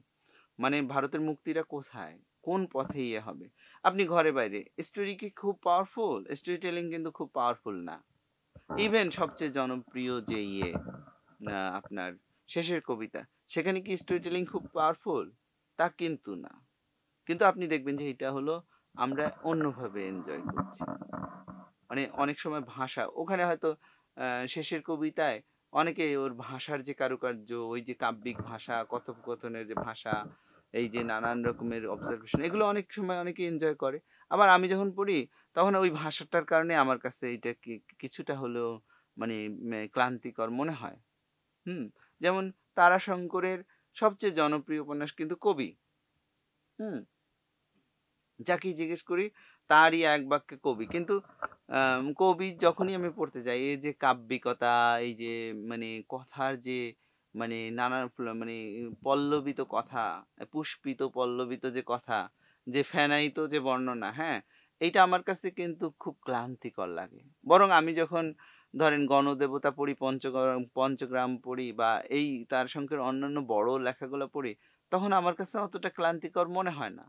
মানে ভারতের মুক্তিটা কোথায় কোন পথে ইয়ে হবে আপনি ঘরে বাইরে স্টোরি কি খুব পাওয়ারফুল স্টোরি টেলিং কিন্তু খুব পাওয়ারফুল না ইভেন সবচেয়ে জনপ্রিয় যে ইয়ে আপনার শেষের কবিতা সেখানে কি স্টোরি টেলিং খুব পাওয়ারফুল তা কিন্তু না কিন্তু আপনি দেখবেন যে এটা হলো আমরা অন্যভাবে এনজয় করছি মানে অনেক সময় ভাষা ওখানে হয়তো শেষের কবিতায় অনেকে ওর ভাষার যে কারুকার্য ওই যে কাব্যিক ভাষা কথোপকথনের যে ভাষা এই যে নানান রকমের অবজারভেশন এগুলো অনেক সময় অনেকে এনজয় করে আবার আমি যখন পড়ি তখন ওই ভাষাটার কারণে আমার কাছে এটা কিছুটা হলেও মানে ক্লান্তিকর মনে হয় হুম যেমন তারাশঙ্করের সবচেয়ে জনপ্রিয় উপন্যাস কিন্তু কবি হুম যাকেই জিজ্ঞেস করি তারই এক বাক্যে কবি কিন্তু কবি যখনই আমি পড়তে যাই এই যে কাব্যিকতা এই যে মানে কথার যে মানে নানা মানে পল্লবিত কথা পুষ্পিত পল্লবিত যে কথা যে ফেনাইত যে বর্ণনা হ্যাঁ এইটা আমার কাছে কিন্তু খুব ক্লান্তিকর লাগে বরং আমি যখন ধরেন গণদেবতা পড়ি পঞ্চগ্রাম পঞ্চগ্রাম পড়ি বা এই তার সঙ্গে অন্যান্য বড় লেখাগুলো পড়ি তখন আমার কাছে অতটা ক্লান্তিকর মনে হয় না